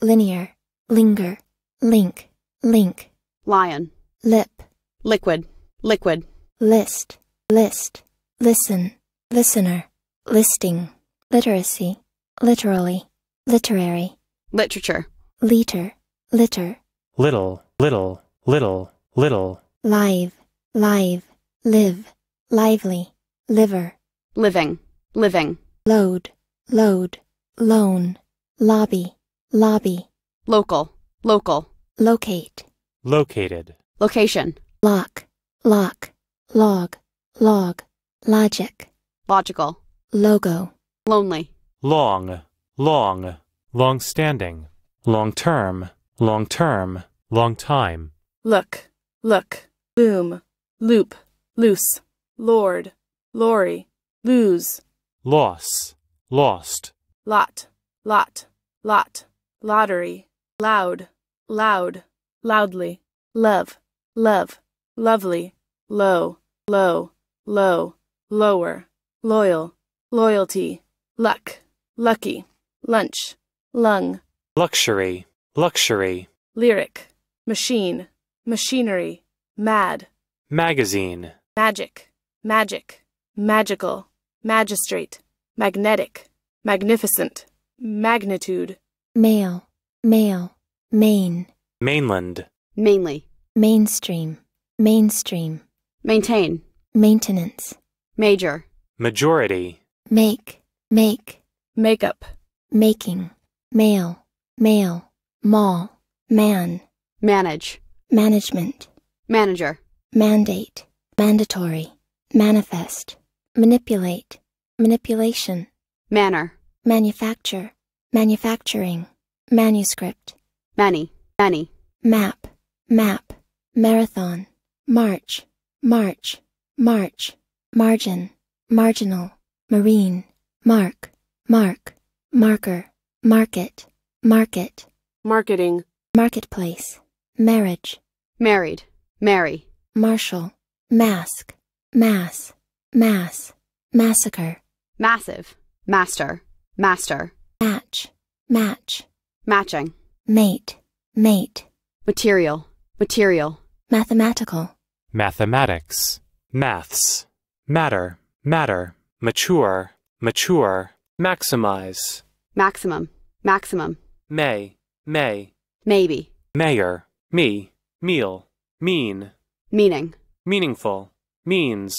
Linear. Linger. Link. Link. Lion. Lip. Liquid. Liquid. List. List, listen, listener, listing, literacy, literally, literary, literature, liter, litter, little, little, little, little, live, live, live, lively, liver, living, living, load, load, loan, lobby, lobby, local, local, locate, located, location, lock, lock, log log, logic, logical, logo, lonely, long, long, long standing, long term, long term, long time, look, look, loom, loop, loose, lord, lorry, lose, loss, lost, lot, lot, lot, lottery, loud, loud, loudly, love, love, lovely, low, low low, lower, loyal, loyalty, luck, lucky, lunch, lung, luxury, luxury, lyric, machine, machinery, mad, magazine, magic, magic, magical, magistrate, magnetic, magnificent, magnitude, male, male, main, mainland, mainly, mainstream, mainstream, maintain. Maintenance. Major. Majority. Make. Make. Makeup. Making. Mail. Mail. Mall. Man. Manage. Management. Manager. Mandate. Mandatory. Manifest. Manipulate. Manipulation. Manner. Manufacture. Manufacturing. Manuscript. Many. Many. Map. Map. Marathon. March. March. March, margin, marginal, marine, mark, mark, marker, market, market, marketing, marketplace, marriage, married, marry, marshal, mask, mass, mass, massacre, massive, master, master, match, match, matching, mate, mate, material, material, mathematical, mathematics Maths. Matter. Matter. Mature. Mature. Maximize. Maximum. Maximum. May. May. Maybe. Mayor. Me. Meal. Mean. Meaning. Meaningful. Means.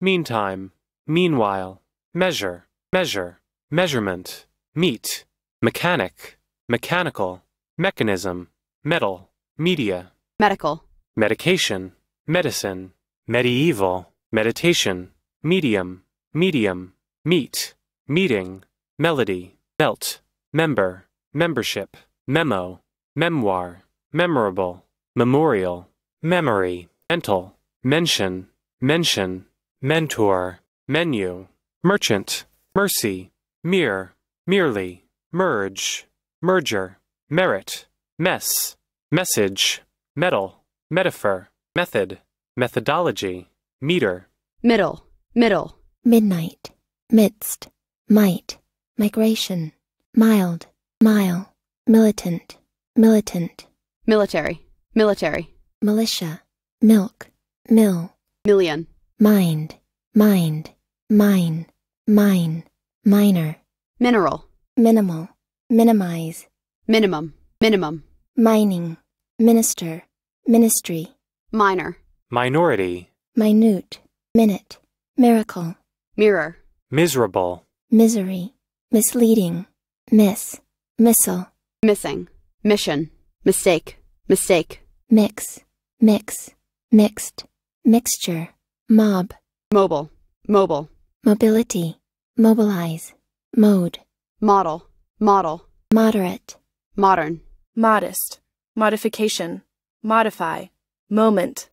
Meantime. Meanwhile. Measure. Measure. Measurement. Meet. Mechanic. Mechanical. Mechanism. Metal. Media. Medical. Medication. Medicine medieval, meditation, medium, medium, meet, meeting, melody, belt, member, membership, memo, memoir, memorable, memorial, memory, mental, mention, mention, mentor, menu, merchant, mercy, mere, merely, merge, merger, merit, mess, message, metal, metaphor, method. Methodology, meter. Middle, middle. Midnight, midst, might, migration, mild, mile, militant, militant. Military, military. Militia, milk, mill. Million. Mind, mind, mine, mine, minor. Mineral. Minimal, minimize. Minimum, minimum. Mining, minister, ministry. Minor. Minority. Minute. Minute. Miracle. Mirror. Miserable. Misery. Misleading. Miss. Missile. Missing. Mission. Mistake. Mistake. Mix. Mix. Mixed. Mixture. Mob. Mobile. Mobile. Mobility. Mobilize. Mode. Model. Model. Moderate. Modern. Modest. Modification. Modify. Moment.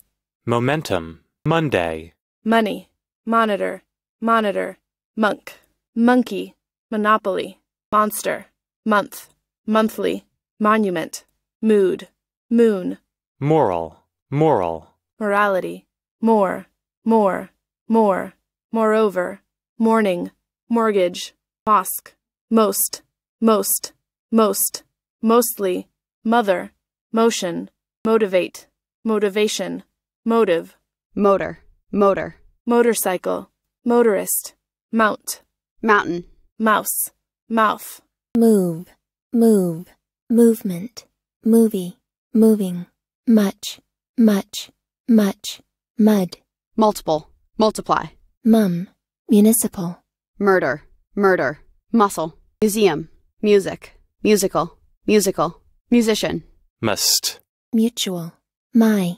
Momentum. Monday. Money. Monitor. Monitor. Monk. Monkey. Monopoly. Monster. Month. Monthly. Monument. Mood. Moon. Moral. Moral. Morality. More. More. More. Moreover. Morning. Mortgage. Mosque. Most. Most. Most. Mostly. Mother. Motion. Motivate. Motivation motive, motor, motor, motorcycle, motorist, mount, mountain, mouse, mouth, move, move, movement, movie, moving, much, much, much, mud, multiple, multiply, mum, municipal, murder, murder, muscle, museum, music, musical, musical, musician, must, mutual, my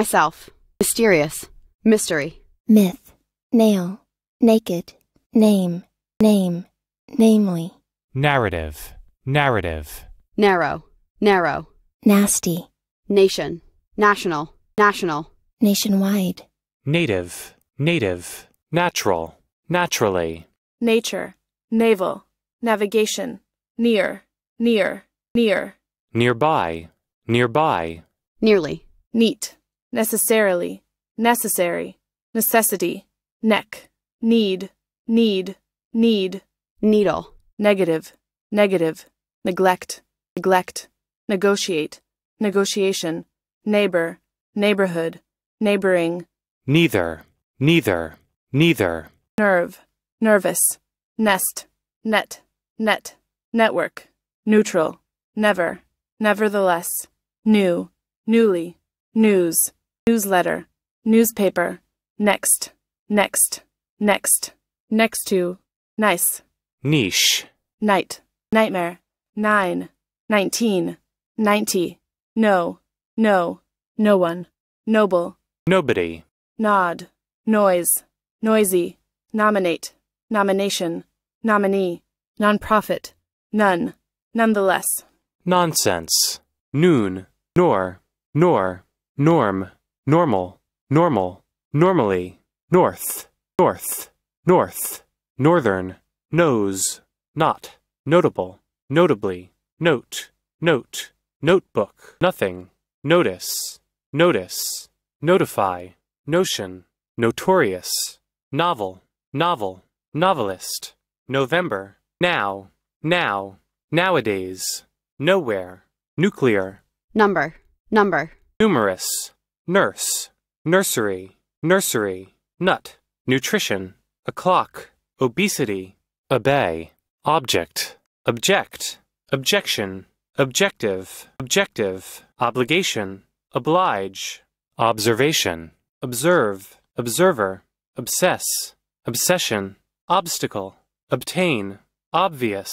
myself, mysterious, mystery, myth, nail, naked, name, name, namely, narrative, narrative, narrow, narrow, nasty, nation, national, national, nationwide, native, native, natural, naturally, nature, naval, navigation, near, near, near, nearby, nearby, nearly, neat necessarily, necessary, necessity, neck, need, need, need, needle, negative, negative, neglect, neglect, negotiate, negotiation, neighbor, neighborhood, neighboring, neither, neither, neither, nerve, nervous, nest, net, net, network, neutral, never, nevertheless, new, newly, news newsletter, newspaper, next, next, next, next to, nice, niche, night, nightmare, nine, nineteen, ninety, no, no, no one, noble, nobody, nod, noise, noisy, nominate, nomination, nominee, nonprofit, none, nonetheless, nonsense, noon, nor, nor, norm normal, normal, normally, north, north, north, northern, nose, not, notable, notably, note, note, notebook, nothing, notice, notice, notify, notion, notorious, novel, novel, novelist, November, now, now, nowadays, nowhere, nuclear, number, number, numerous, nurse, nursery, nursery, nut, nutrition, o'clock, obesity, obey, object, object, objection, objective, objective, obligation, oblige, observation, observe, observer, obsess, obsession, obstacle, obtain, obvious,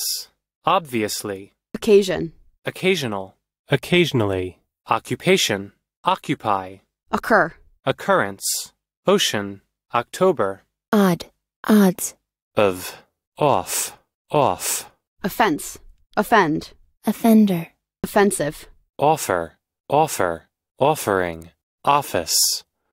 obviously, occasion, occasional, occasionally, occupation, occupy, Occur. Occurrence. Ocean. October. Odd. Odds. Of. Off. Off. Offense. Offend. Offender. Offensive. Offer. Offer. Offering. Office.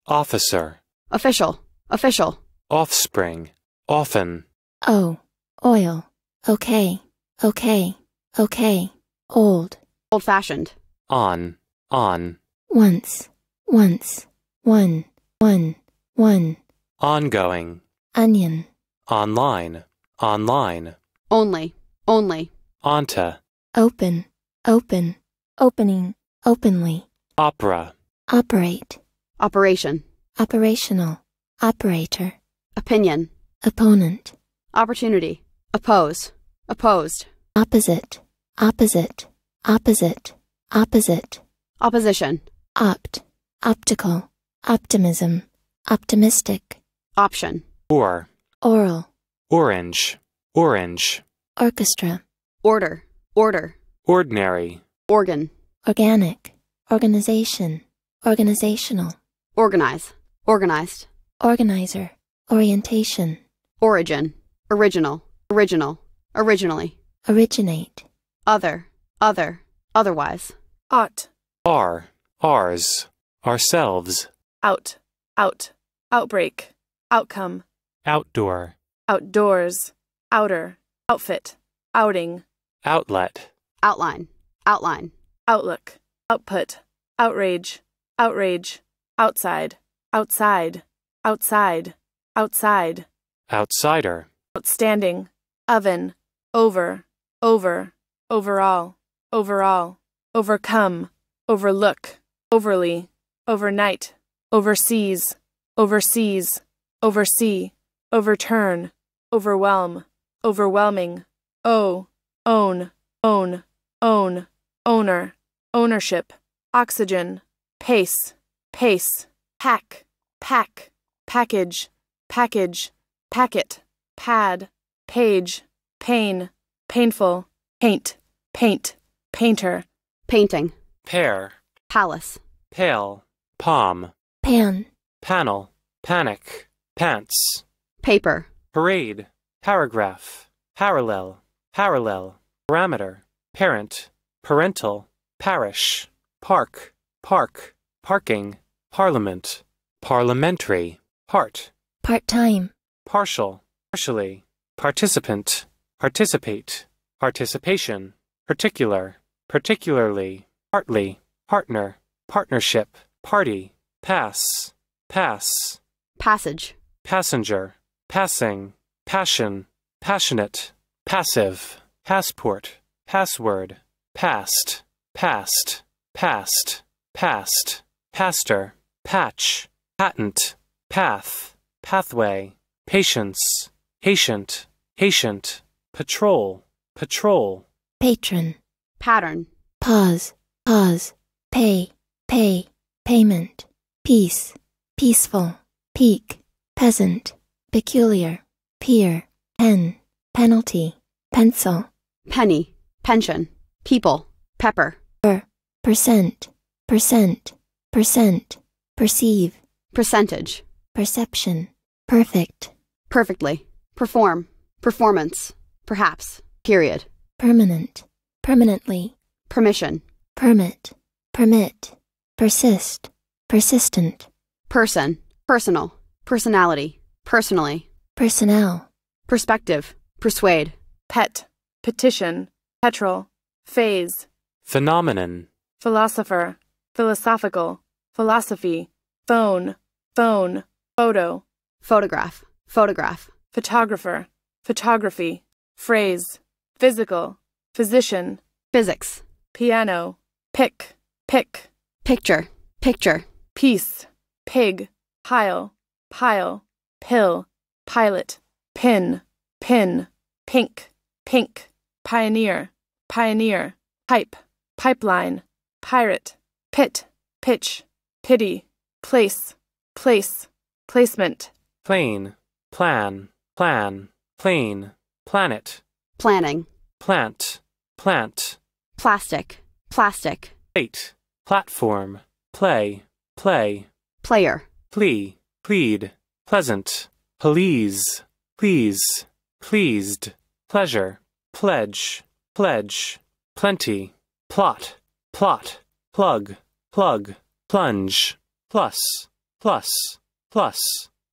Officer. Official. Official. Offspring. Often. Oh. Oil. Okay. Okay. Okay. Old. Old fashioned. On. On. Once. Once, one, one, one. Ongoing. Onion. Online, online. Only, only. Onta. Open, open, opening, openly. Opera. Operate. Operation. Operational. Operator. Opinion. Opponent. Opportunity. Oppose. Opposed. Opposite. Opposite. Opposite. Opposite. Opposition. Opt optical, optimism, optimistic. Option. Or. Oral. Orange. Orange. Orchestra. Order. Order. Ordinary. Organ. Organic. Organization. Organizational. Organize. Organized. Organizer. Orientation. Origin. Original. Original. Originally. Originate. Other. Other. Otherwise. Ought. Are. Ours. Ourselves. Out, out, outbreak, outcome. Outdoor. Outdoors, outer, outfit, outing. Outlet. Outline, outline. Outlook, output, outrage, outrage, outside, outside, outside, outside. Outsider. Outstanding, oven, over, over, overall, overall, overcome, overlook, overly overnight, overseas, overseas, oversee, overturn, overwhelm, overwhelming, oh, own, own, own, owner, ownership, oxygen, pace, pace, pack, pack, package, package, packet, pad, page, pain, painful, paint, paint, painter, painting, pair, palace, pale palm, pan, panel, panic, pants, paper, parade, paragraph, parallel, parallel, parameter, parent, parental, parish, park, park, parking, parliament, parliamentary, part, part-time, partial, partially, participant, participate, participation, particular, particularly, partly, partner, partnership party, pass, pass, passage, passenger, passing, passion, passionate, passive, passport, password, past, past, past, past, pastor, patch, patent, path, pathway, patience, patient, patient, patrol, patrol, patron, pattern, pause, pause, pay, pay payment, peace, peaceful, peak, peasant, peculiar, peer, pen, penalty, pencil, penny, pension, people, pepper, per, percent, percent, percent, perceive, percentage, perception, perfect, perfectly, perform, performance, perhaps, period, permanent, permanently, permission, permit, permit. Persist. Persistent. Person. Personal. Personality. Personally. Personnel. Perspective. Persuade. Pet. Petition. Petrol. Phase. Phenomenon. Philosopher. Philosophical. Philosophy. Phone. Phone. Photo. Photograph. Photograph. Photographer. Photography. Phrase. Physical. Physician. Physics. Piano. Pick. Pick. Picture, picture. Piece, pig, pile, pile, pill, pilot, pin, pin, pink, pink, pioneer, pioneer, pipe, pipeline, pirate, pit, pitch, pity, place, place, placement. Plane, plan, plan, plane, planet. Planning. Plant, plant. Plastic, plastic. Eight platform, play, play, player, plea, plead, pleasant, please, please, pleased, pleasure, pledge, pledge, plenty, plot, plot, plug, plug, plunge, plus, plus, plus,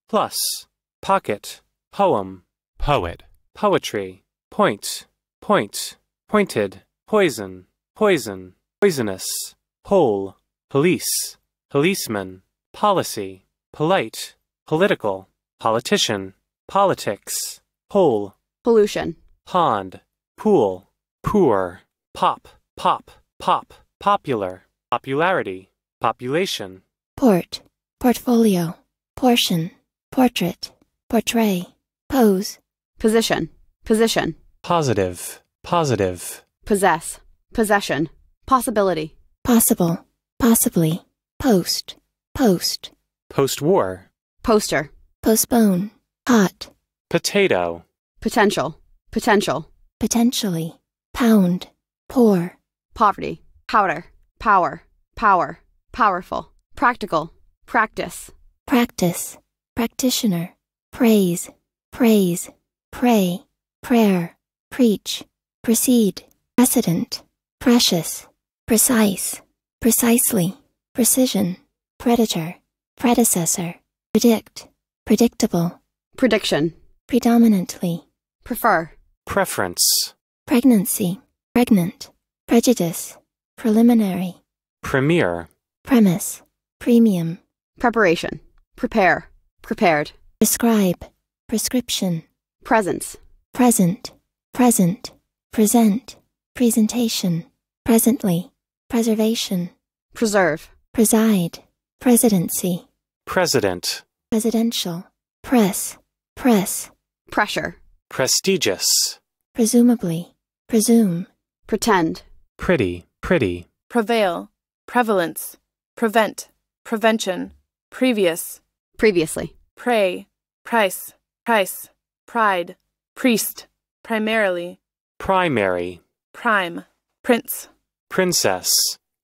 plus, pocket, poem, poet, poetry, point, point, pointed, poison, poison, poisonous pole, police, policeman, policy, polite, political, politician, politics, pole, pollution, pond, pool, poor, pop, pop, pop, popular, popularity, population, port, portfolio, portion, portrait, portray, pose, position, position, positive, positive, possess, possession, possibility possible, possibly, post, post, post war, poster, postpone, hot, potato, potential, potential, potentially, pound, poor, poverty, powder, power, power, powerful, practical, practice, practice, practitioner, praise, praise, pray, prayer, preach, proceed, precedent, precious, Precise, precisely, precision, predator, predecessor, predict, predictable, prediction, predominantly, prefer, preference, pregnancy, pregnant, prejudice, preliminary, premier, premise, premium, preparation, prepare, prepared, prescribe, prescription, presence, present, present, present, presentation, presently, Preservation. Preserve. Preside. Presidency. President. Presidential. Press. Press. Pressure. Prestigious. Presumably. Presume. Pretend. Pretty. Pretty. Prevail. Prevalence. Prevent. Prevention. Previous. Previously. Pray. Price. Price. Pride. Priest. Primarily. Primary. Prime. Prince. Princess.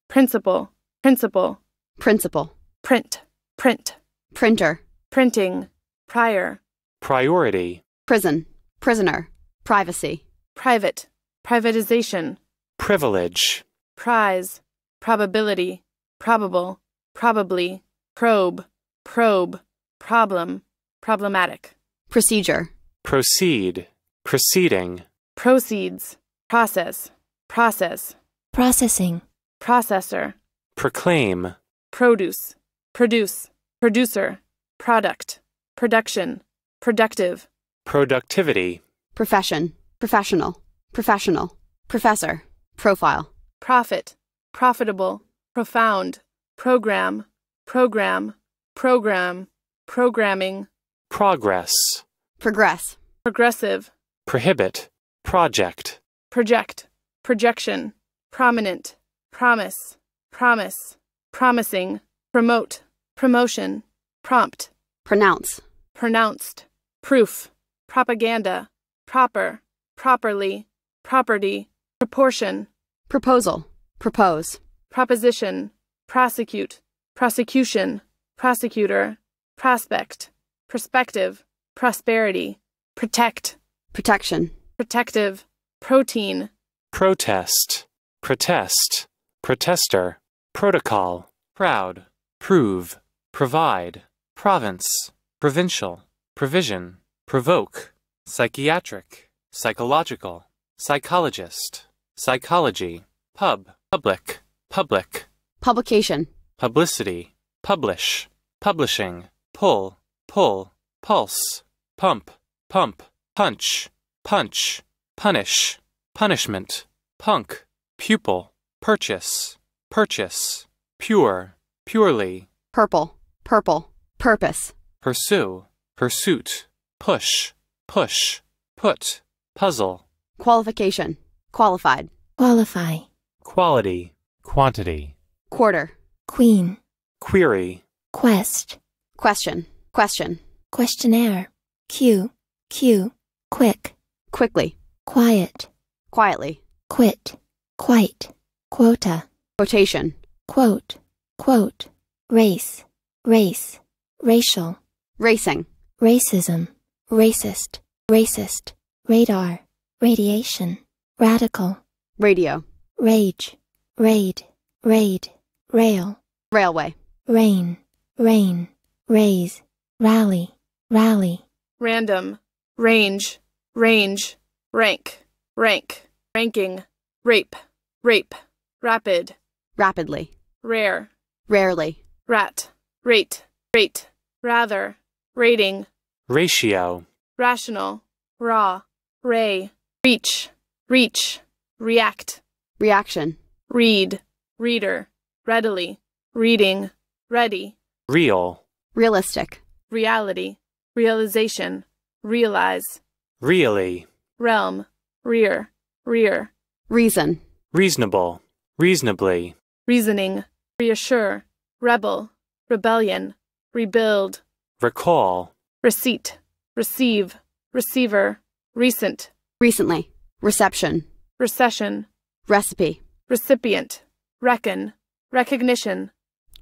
Principal. Principal. Principal. Print. Print. Printer. Printing. Prior. Priority. Prison. Prisoner. Privacy. Private. Privatization. Privilege. Prize. Probability. Probable. Probably. Probe. Probe. Problem. Problematic. Procedure. Proceed. Proceeding. Proceeds. Process. Process. Processing. Processor. Proclaim. Produce. Produce. Producer. Product. Production. Productive. Productivity. Profession. Professional. Professional. Professor. Profile. Profit. Profitable. Profound. Program. Program. Program. Programming. Progress. Progress. Progressive. Prohibit. Project. Project. Projection prominent, promise, promise, promising, promote, promotion, prompt, pronounce, pronounced, proof, propaganda, proper, properly, property, proportion, proposal, propose, proposition, prosecute, prosecution, prosecutor, prospect, prospective, prosperity, protect, protection, protective, protein, protest protest, protester, protocol, proud, prove, provide, province, provincial, provision, provoke, psychiatric, psychological, psychologist, psychology, pub, public, public, publication, publicity, publish, publishing, pull, pull, pulse, pump, pump, punch, punch, punish, punishment, punk, pupil, purchase, purchase, pure, purely, purple, purple, purpose, pursue, pursuit, push, push, put, puzzle, qualification, qualified, qualify, quality, quantity, quarter, queen, query, quest, question, question, questionnaire, Q, cue, quick, quickly, quiet, quietly, quit. Quite. Quota. Quotation. Quote. Quote. Race. Race. Racial. Racing. Racism. Racist. Racist. Radar. Radiation. Radical. Radio. Rage. Raid. Raid. Rail. Railway. Rain. Rain. Raise. Rally. Rally. Random. Range. Range. Rank. Rank. Ranking. Rape. Rape. Rapid. Rapidly. Rare. Rarely. Rat. Rate. Rate. Rather. Rating. Ratio. Rational. Raw. Ray. Reach. Reach. React. Reaction. Read. Reader. Readily. Reading. Ready. Real. Realistic. Reality. Realization. Realize. Really. Realm. Rear. Rear. Reason. Reasonable. Reasonably. Reasoning. Reassure. Rebel. Rebellion. Rebuild. Recall. Receipt. Receive. Receiver. Recent. Recently. Reception. Recession. Recipe. Recipient. Reckon. Recognition.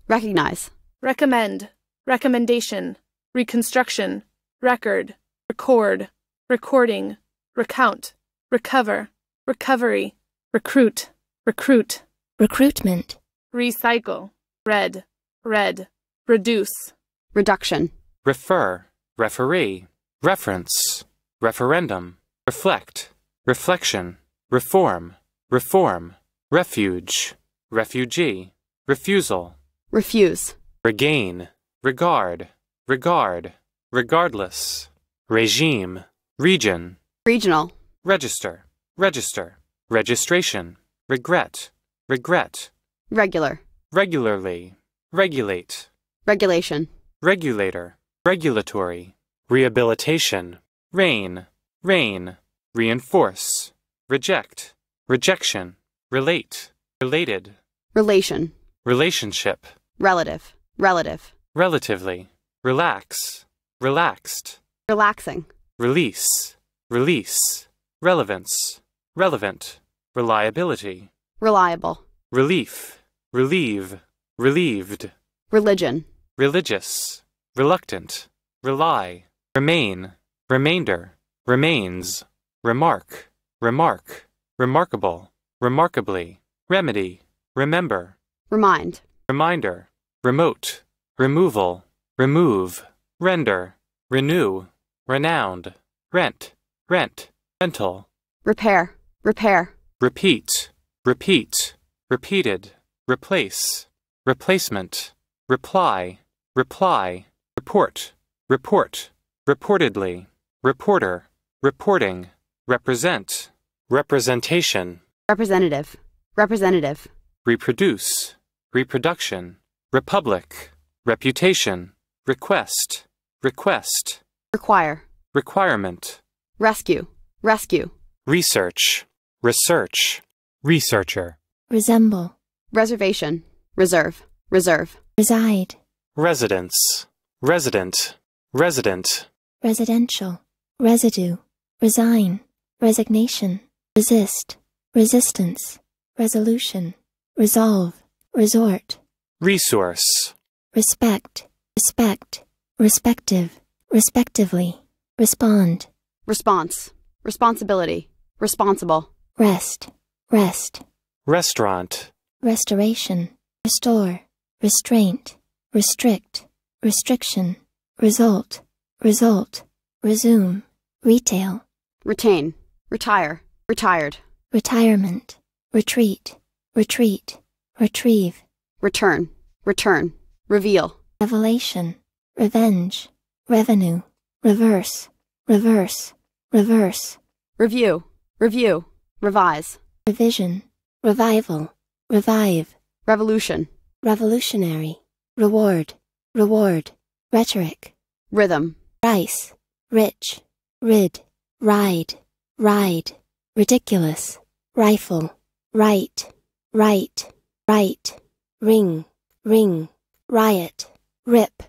Recognize. Recommend. Recommendation. Reconstruction. Record. Record. Recording. Recount. Recover recovery, recruit, recruit, recruitment, recycle, red, red, reduce, reduction, refer, referee, reference, referendum, reflect, reflection, reform, reform, refuge, refugee, refusal, refuse, regain, regard, regard, regardless, regime, region, regional, register. Register. Registration. Regret. Regret. Regular. Regularly. Regulate. Regulation. Regulator. Regulatory. Rehabilitation. Rain. Rain. Reinforce. Reject. Rejection. Relate. Related. Relation. Relationship. Relative. Relative. Relatively. Relax. Relaxed. Relaxing. Release. Release. Relevance relevant, reliability, reliable, relief, relieve, relieved, religion, religious, reluctant, rely, remain, remainder, remains, remark, remark, remarkable, remarkably, remedy, remember, remind, reminder, remote, removal, remove, render, renew, renowned, rent, rent, rental, repair, Repair. Repeat. Repeat. Repeated. Replace. Replacement. Reply. Reply. Report. Report. Reportedly. Reporter. Reporting. Represent. Representation. Representative. Representative. Reproduce. Reproduction. Republic. Reputation. Request. Request. Require. Requirement. Rescue. Rescue. Research. Research. Researcher. Resemble. Reservation. Reserve. Reserve. Reside. Residence. Resident. Resident. Residential. Residue. Resign. Resignation. Resist. Resistance. Resolution. Resolve. Resort. Resource. Respect. Respect. Respective. Respectively. Respond. Response. Responsibility. Responsible. Rest, rest. Restaurant. Restoration, restore, restraint, restrict, restriction, result, result, resume, retail. Retain, retire, retired. Retirement, retreat, retreat, retrieve. Return, return, reveal. Revelation, revenge, revenue, reverse, reverse, reverse. Review, review. Revise. Revision. Revival. Revive. Revolution. Revolutionary. Reward. Reward. Rhetoric. Rhythm. Rice. Rich. Rid. Ride. Ride. Ridiculous. Rifle. Right. Right. Right. Ring. Ring. Riot. Rip.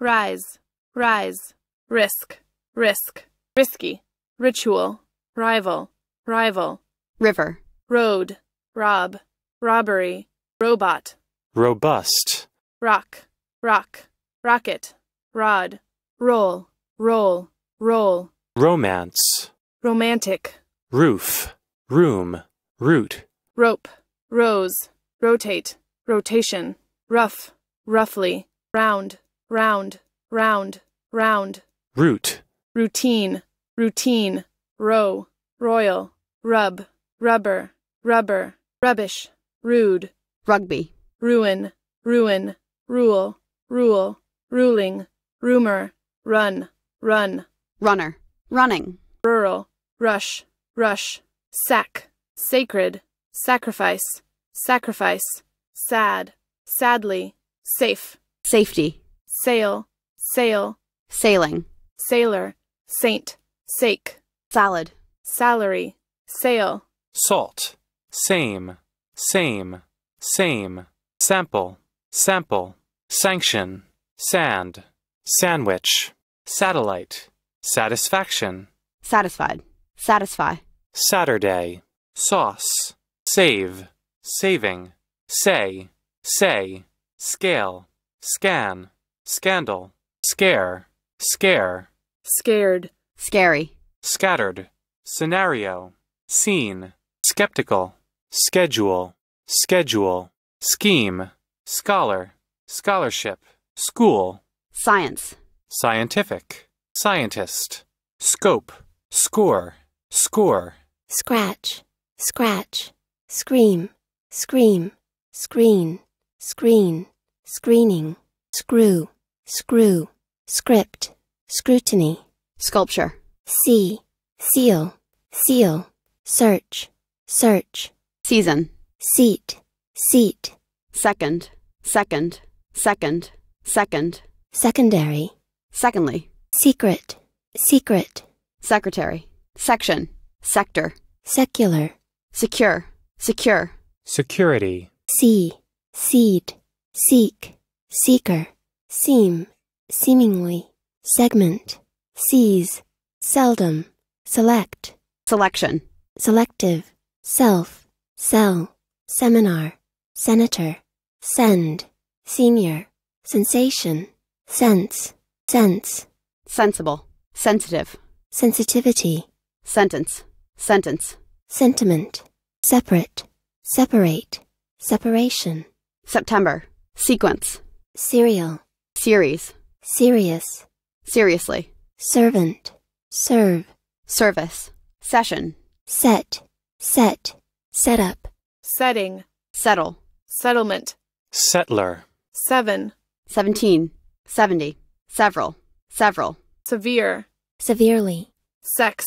Rise. Rise. Risk. Risk. Risky. Ritual. Rival. Rival river, road, rob, robbery, robot, robust, rock, rock, rocket, rod, roll, roll, roll, romance, romantic, roof, room, root, rope, rose, rotate, rotation, rough, roughly, round, round, round, round, root, routine, routine, row, royal, rub, rubber, rubber, rubbish, rude, rugby, ruin, ruin, rule, rule, ruling, rumor, run, run, runner, running, rural, rush, rush, sack, sacred, sacrifice, sacrifice, sad, sadly, safe, safety, sail, sail, sailing, sailor, saint, sake, salad, salary, sale, salt, same, same, same, sample, sample, sanction, sand, sandwich, satellite, satisfaction, satisfied, satisfy, Saturday, sauce, save, saving, say, say, scale, scan, scandal, scare, scare, scared, scary, scattered, scenario, scene, skeptical, schedule, schedule, scheme, scholar, scholarship, school, science, scientific, scientist, scope, score, score, scratch, scratch, scream, scream, screen, screen, screening, screw, screw, script, scrutiny, sculpture, see, seal, seal, search, search, season, seat, seat, second, second, second, second, secondary, secondly, secret, secret, secretary, section, sector, secular, secure, secure, security, see, seed, seek, seeker, seem, seemingly, segment, seize, seldom, select, selection, selective, self, cell, seminar, senator, send, senior, sensation, sense, sense, sensible, sensitive, sensitivity, sentence, sentence, sentiment, separate, separate, separation, September, sequence, serial, series, serious, seriously, servant, serve, service, session, set, Set, set up. Setting, settle. Settlement. Settler. Seven. Seventeen. Seventy. Several. Several. Severe. Severely. Sex.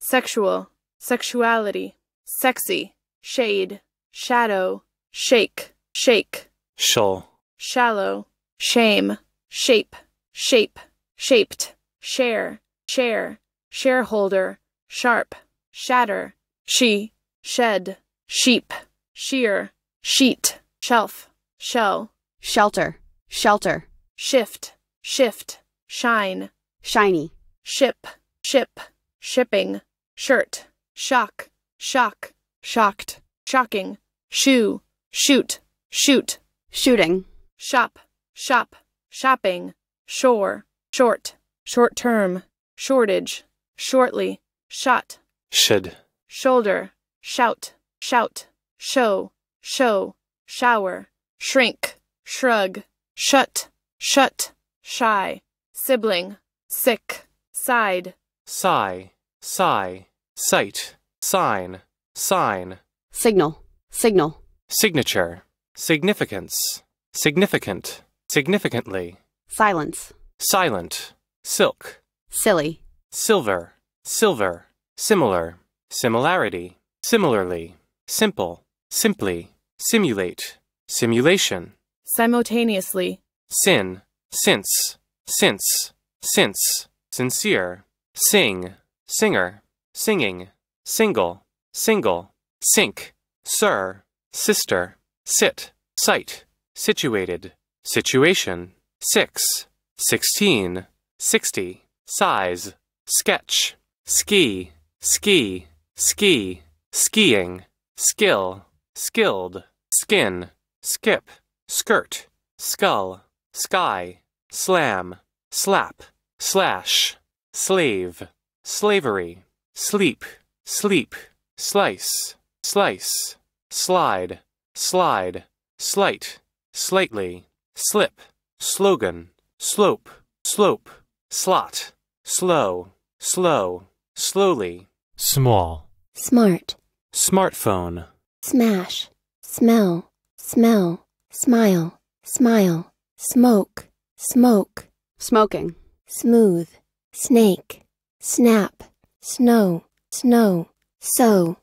Sexual. Sexuality. Sexy. Shade. Shadow. Shake. Shake. Shoal. Shallow. Shame. Shape. Shape. Shaped. Share. Share. Shareholder. Sharp. Shatter she, shed, sheep, shear, sheet, shelf, shell, shelter, shelter, shift, shift, shine, shiny, ship, ship, shipping, shirt, shock, shock, shocked, shocking, shoe, shoot, shoot, shooting, shop, shop, shopping, shore, short, short term, shortage, shortly, shot, shed shoulder, shout, shout, show, show, shower, shrink, shrug, shut, shut, shy, sibling, sick, side, sigh, sigh, sight, sign, sign, signal, signal, signature, significance, significant, significantly, silence, silent, silk, silly, silver, silver, similar similarity, similarly, simple, simply, simulate, simulation, simultaneously, sin, since, since, since, sincere, sing, singer, singing, single, single, sink, sir, sister, sit, site, situated, situation, six, sixteen, sixty, size, sketch, ski, ski, ski, skiing, skill, skilled, skin, skip, skirt, skull, sky, slam, slap, slash, slave, slavery, sleep, sleep, slice, slice, slide, slide, slight, slightly, slip, slogan, slope, slope, slot, slow, slow, slowly, small. Smart. Smartphone. Smash. Smell. Smell. Smile. Smile. Smoke. Smoke. Smoking. Smooth. Snake. Snap. Snow. Snow. So.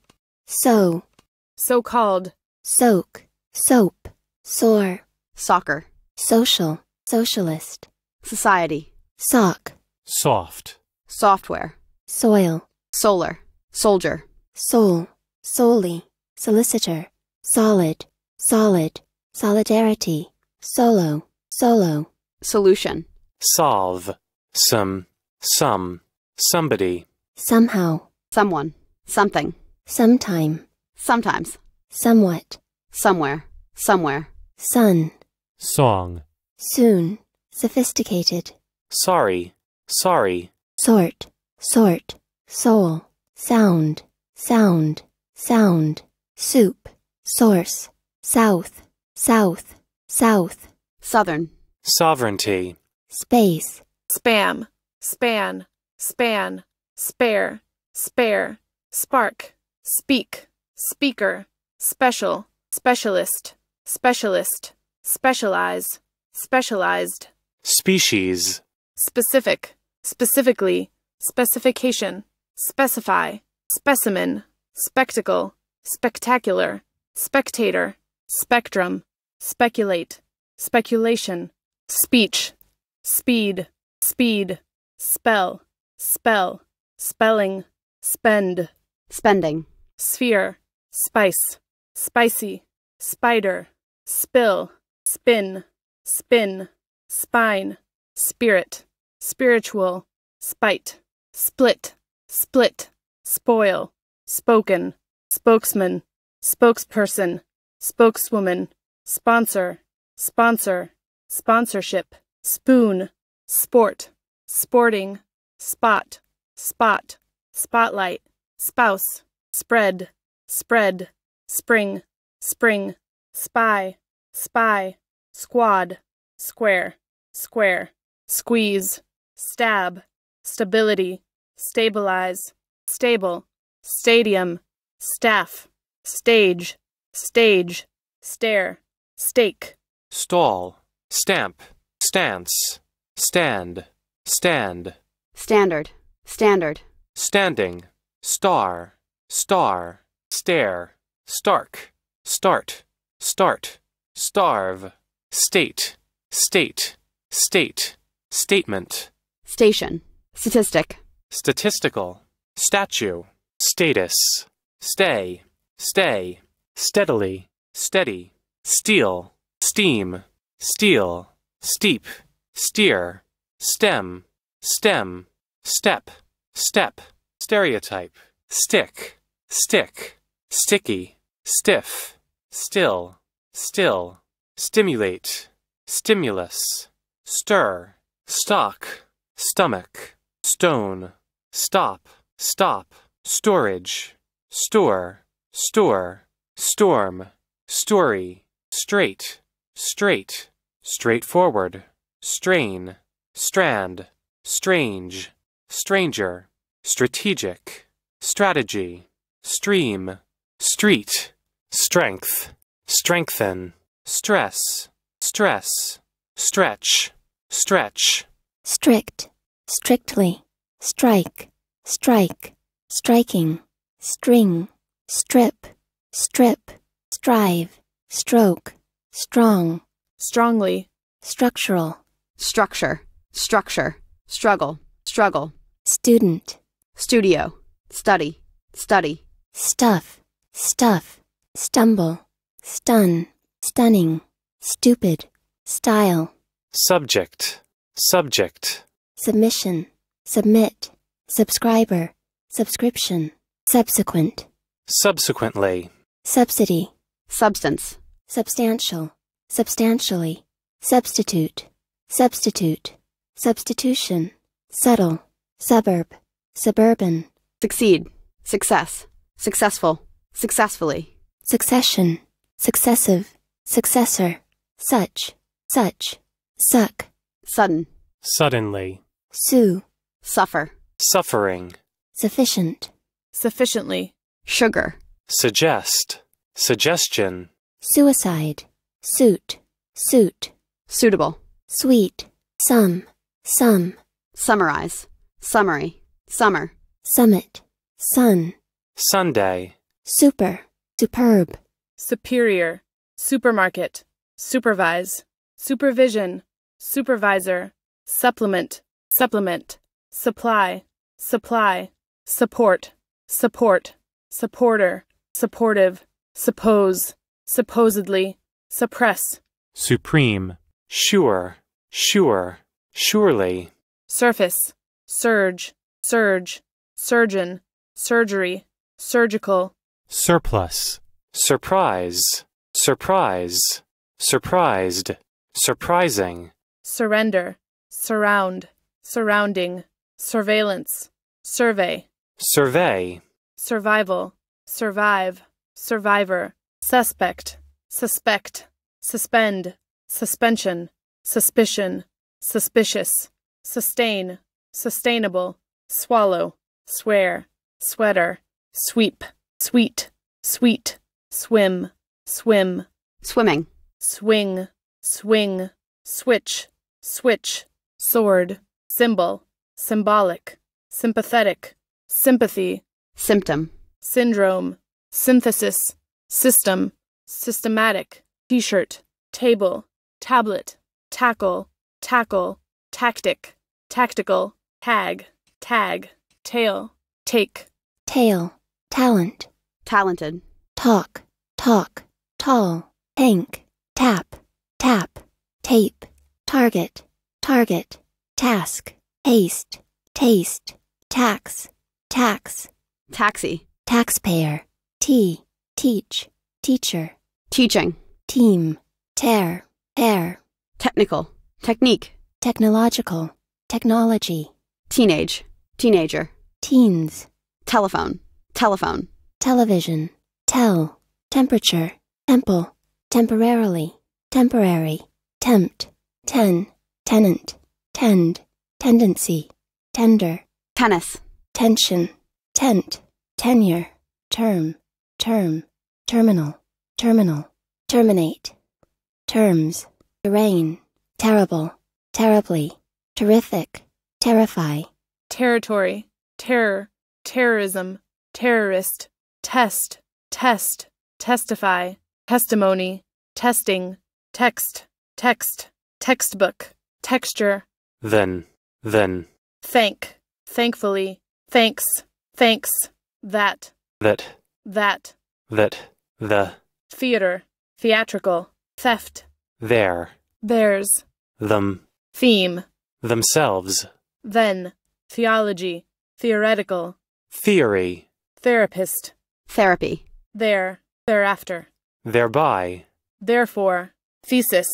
So. So called. Soak. Soap. Sore. Soccer. Social. Socialist. Society. Sock. Soft. Software. Soil. Solar. Soldier soul, solely, solicitor, solid, solid, solidarity, solo, solo. Solution. Solve, some, some, somebody. Somehow. Someone. Something. Sometime. Sometimes. Somewhat. Somewhere. Somewhere. Sun. Song. Soon. Sophisticated. Sorry. Sorry. Sort. Sort. Soul. Sound sound, sound, soup, source, south, south, south, southern, sovereignty, space, spam, span, span, spare, spare, spark, speak, speaker, special, specialist, specialist, specialize, specialized, species, specific, specifically, specification, specify, specimen, spectacle, spectacular, spectator, spectrum, speculate, speculation, speech, speed, speed, spell, spell, spelling, spend, spending, sphere, spice, spicy, spider, spill, spin, spin, spine, spirit, spiritual, spite, split, split spoil, spoken, spokesman, spokesperson, spokeswoman, sponsor, sponsor, sponsorship, spoon, sport, sporting, spot, spot, spotlight, spouse, spread, spread, spring, spring, spy, spy, squad, square, square, squeeze, stab, stability, stabilize, stable, stadium, staff, stage, stage, stare, stake, stall, stamp, stance, stand, stand, standard, standard, standing, star, star, stare, stark, start, start, starve, state, state, state, statement, station, statistic, statistical statue, status, stay, stay, steadily, steady, steel, steam, steel, steep, steer, stem, stem, step, step, stereotype, stick, stick, sticky, stiff, still, still, stimulate, stimulus, stir, stock, stomach, stone, stop, stop, storage, store, store, storm, story, straight, straight, straightforward, strain, strand, strange, stranger, strategic, strategy, stream, street, strength, strengthen, stress, stress, stretch, stretch, strict, strictly, strike strike, striking, string, strip, strip, strive, stroke, strong, strongly, structural, structure, structure, struggle, struggle, student, studio, study, study, stuff, stuff, stumble, stun, stunning, stupid, style, subject, subject, submission, submit subscriber, subscription, subsequent, subsequently, subsidy, substance, substantial, substantially, substitute, substitute, substitution, settle, suburb, suburban, succeed, success, successful, successfully, succession, successive, successor, such, such, suck, sudden, suddenly, sue, suffer, Suffering. Sufficient. Sufficiently. Sugar. Suggest. Suggestion. Suicide. Suit. Suit. Suitable. Sweet. Some. Some. Summarize. Summary. Summer. Summit. Sun. Sunday. Super. Superb. Superior. Supermarket. Supervise. Supervision. Supervisor. Supplement. Supplement supply, supply, support, support, supporter, supportive, suppose, supposedly, suppress, supreme, sure, sure, surely, surface, surge, surge, surgeon, surgery, surgical, surplus, surprise, surprise, surprised, surprising, surrender, surround, surrounding surveillance, survey, survey, survival, survive, survivor, suspect, suspect, suspend, suspension, suspicion, suspicious, sustain, sustainable, swallow, swear, sweater, sweep, sweet, sweet, swim, swim, swimming, swing, swing, switch, switch, sword, symbol, symbolic, sympathetic, sympathy, symptom, syndrome, synthesis, system, systematic, t shirt, table, tablet, tackle, tackle, tactic, tactical, tag, tag, tail, take, tail, talent, talented, talk, talk, tall, tank, tap, tap, tape, target, target, task taste, taste, tax, tax, taxi, taxpayer, tea, teach, teacher, teaching, team, tear, Air. technical, technique, technological, technology, teenage, teenager, teens, telephone, telephone, television, tell, temperature, temple, temporarily, temporary, tempt, ten, tenant, tend, tendency, tender, tennis, tension, tent, tenure, term, term, terminal, terminal, terminate, terms, terrain, terrible, terribly, terrific, terrify, territory, terror, terrorism, terrorist, test, test, testify, testimony, testing, text, text, textbook, texture. Then. Then. Thank. Thankfully. Thanks. Thanks. That. That. That. That. The. Theater. Theatrical. Theft. There. Theirs. Them. Theme. Themselves. Then. Theology. Theoretical. Theory. Therapist. Therapy. There. Thereafter. Thereby. Therefore. Thesis.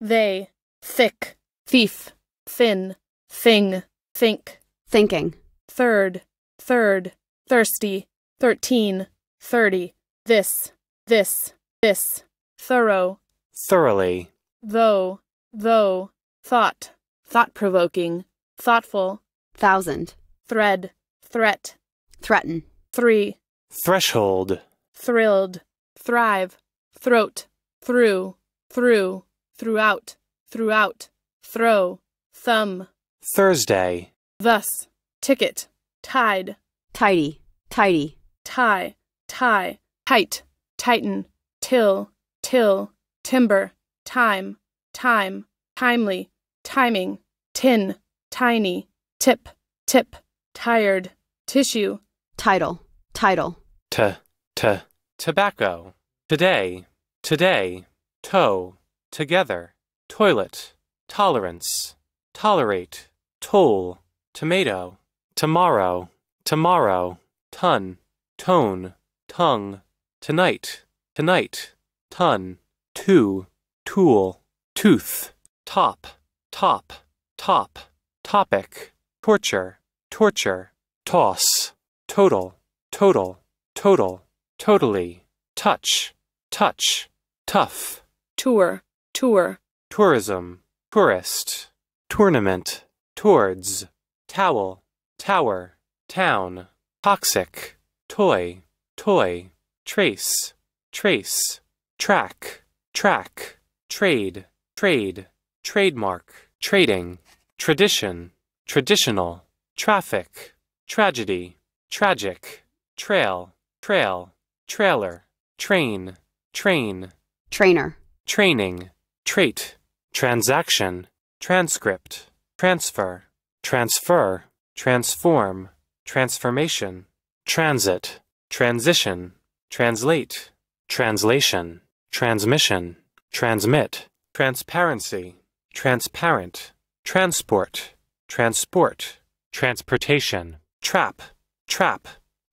They. Thick. Thief. Thin thing, think, thinking. Third, third, thirsty, thirteen, thirty, this, this, this, thorough, thoroughly, though, though, thought, thought provoking, thoughtful, thousand, thread, threat, threaten, three, threshold, thrilled, thrive, throat, through, through, throughout, throughout, throw, thumb. Thursday. Thus, ticket, tied. Tidy, tidy. Tie, tie, tight, tighten, till, till, timber, time, time, timely, timing, tin, tiny, tip, tip, tired, tissue. Title, title. T, t, tobacco. Today, today, toe, together, toilet, tolerance, tolerate toll, tomato, tomorrow, tomorrow, ton, tone, tongue, tonight, tonight, ton, two, tool, tooth, top, top, top, topic, torture, torture, toss, total, total, total, totally, touch, touch, tough, tour, tour, tourism, tourist, tournament towards, towel, tower, town, toxic, toy, toy, trace, trace, track, track, trade, trade, trademark, trading, tradition, traditional, traffic, tragedy, tragic, trail, trail, trailer, train, train, trainer, training, trait, transaction, transcript transfer, transfer, transform, transformation, transit, transition, translate, translation, transmission, transmit, transparency, transparent, transport, transport, transportation, trap, trap,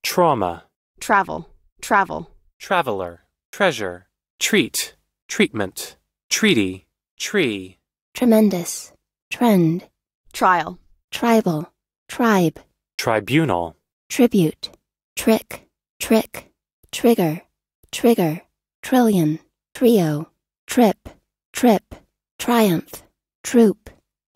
trauma, travel, travel, traveler, treasure, treat, treatment, treaty, tree, tremendous, trend. Trial. Tribal. Tribe. Tribunal. Tribute. Trick. Trick. Trigger. Trigger. Trillion. Trio. Trip. Trip. Triumph. Troop.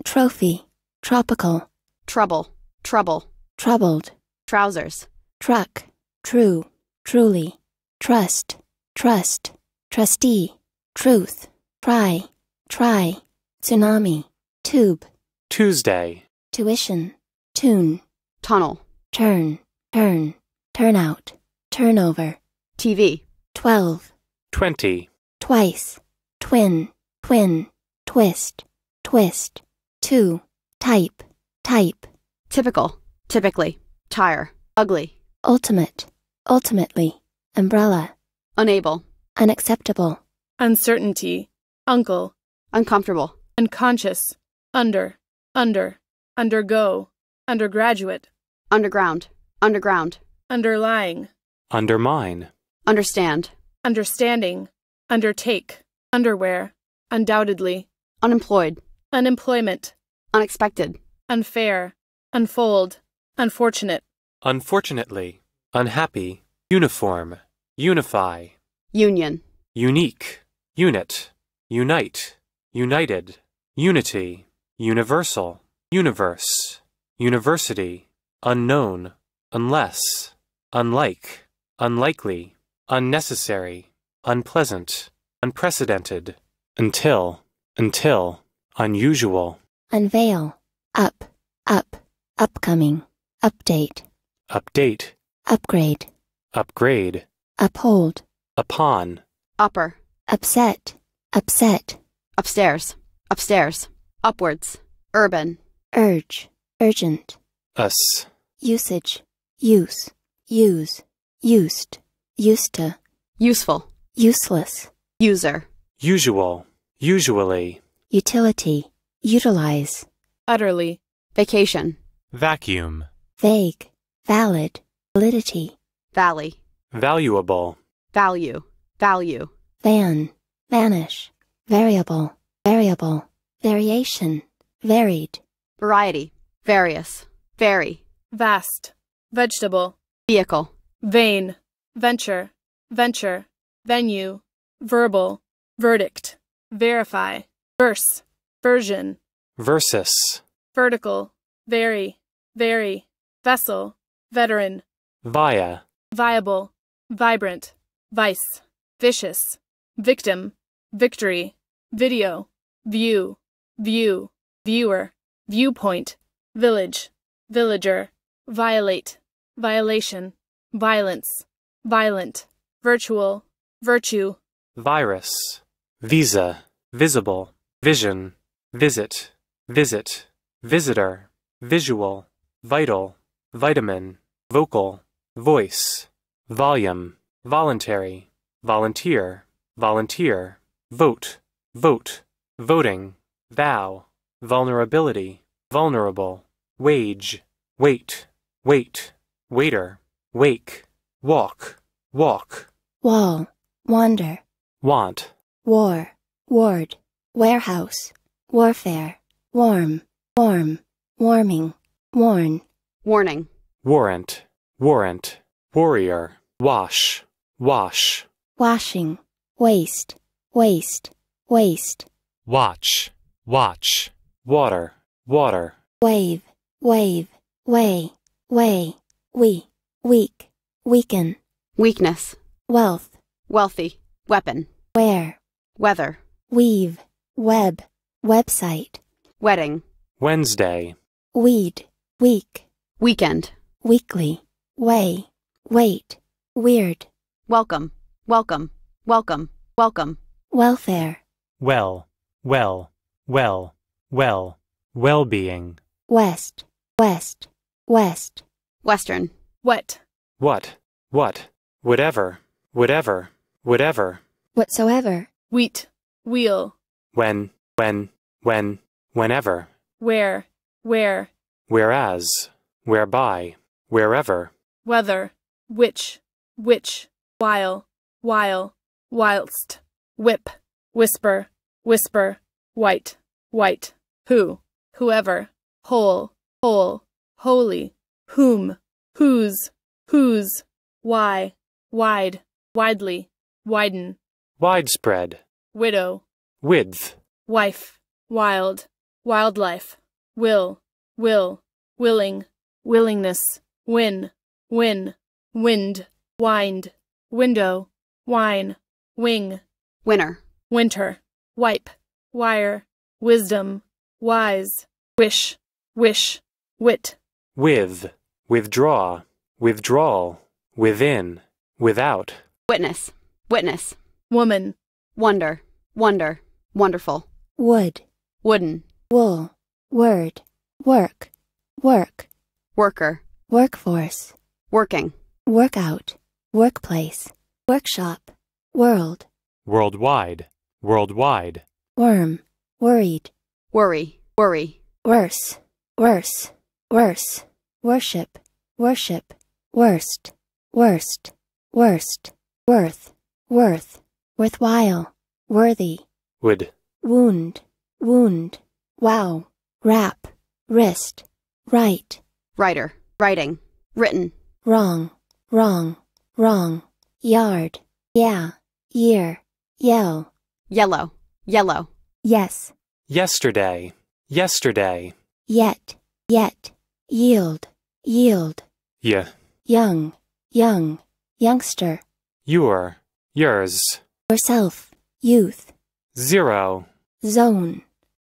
Trophy. Tropical. Trouble. Trouble. Troubled. Trousers. Truck. True. Truly. Trust. Trust. Trustee. Truth. Try. Try. Tsunami. Tube. Tuesday. Tuition. Tune. Tunnel. Turn. Turn. Turnout. Turnover. TV. Twelve. Twenty. Twice. Twin. Twin. Twist. Twist. Two. Type. Type. Typical. Typically. Tire. Ugly. Ultimate. Ultimately. Umbrella. Unable. Unacceptable. Uncertainty. Uncle. Uncomfortable. Unconscious. Under. Under. Undergo. Undergraduate. Underground. Underground. Underlying. Undermine. Understand. Understanding. Undertake. Underwear. Undoubtedly. Unemployed. Unemployment. Unexpected. Unfair. Unfold. Unfortunate. Unfortunately. Unhappy. Uniform. Unify. Union. Unique. Unit. Unite. United. Unity universal, universe, university, unknown, unless, unlike, unlikely, unnecessary, unpleasant, unprecedented, until, until, unusual, unveil, up, up, upcoming, update, update, upgrade, upgrade, uphold, upon, upper, upset, upset, upstairs, upstairs upwards, urban. Urge, urgent. Us. Usage, use, use, used, used to. Useful. Useless. User. Usual, usually. Utility, utilize. Utterly. Vacation. Vacuum. Vague, valid, validity. Valley. Valuable. Value, value. Van, vanish, variable, variable. Variation. Varied. Variety. Various. Vary. Vast. Vegetable. Vehicle. vain, Venture. Venture. Venue. Verbal. Verdict. Verify. Verse. Version. Versus. Vertical. Vary. Vary. Vessel. Veteran. Via. Viable. Vibrant. Vice. Vicious. Victim. Victory. Video. View view, viewer, viewpoint, village, villager, violate, violation, violence, violent, virtual, virtue, virus, visa, visible, vision, visit, visit, visitor, visual, vital, vitamin, vocal, voice, volume, voluntary, volunteer, volunteer, vote, vote, voting vow, vulnerability, vulnerable, wage, wait, wait, waiter, wake, walk, walk, wall, wander, want, war, ward, warehouse, warfare, warm, warm, warming, warn, warning, warrant, warrant, warrior, wash, wash, washing, waste, waste, waste, watch. Watch, water, water. Wave, wave, way, way. We, weak, weaken. Weakness. Wealth. Wealthy. Weapon. Where. Weather. Weave, web, website. Wedding. Wednesday. Weed, week. Weekend. Weekly. Way, wait, weird. Welcome, welcome, welcome, welcome. Welfare. Well, well well, well, well-being. West, west, west. Western. What? What, what, whatever, whatever, whatever. Whatsoever. Wheat, wheel. When, when, when, whenever. Where, where. Whereas, whereby, wherever. Whether, which, which, while, while, whilst, whip, whisper, whisper, white white, who, whoever, whole, whole, holy, whom, whose, whose, why, wide, widely, widen, widespread, widow, width, wife, wild, wildlife, will, will, willing, willingness, win, win, wind, wind, window, wine, wing, winner, winter, wipe, wire, wisdom, wise, wish, wish, wit. With, withdraw, withdrawal, within, without. Witness, witness. Woman. Wonder, wonder, wonderful. Wood. Wooden. Wool. Word. Work. Work. Worker. Workforce. Working. Workout. Workplace. Workshop. World. Worldwide. Worldwide. Worm worried, worry, worry, worse, worse, worse, worship, worship, worst, worst, worst, worth, worth, worthwhile, worthy, would, wound, wound, wow, rap, wrist, right, writer, writing, written, wrong, wrong, wrong, yard, yeah, year, yell, yellow, yellow. Yes. Yesterday. Yesterday. Yet. Yet. Yield. Yield. Yeah. Young. Young. Youngster. Your. Yours. Yourself. Youth. Zero. Zone.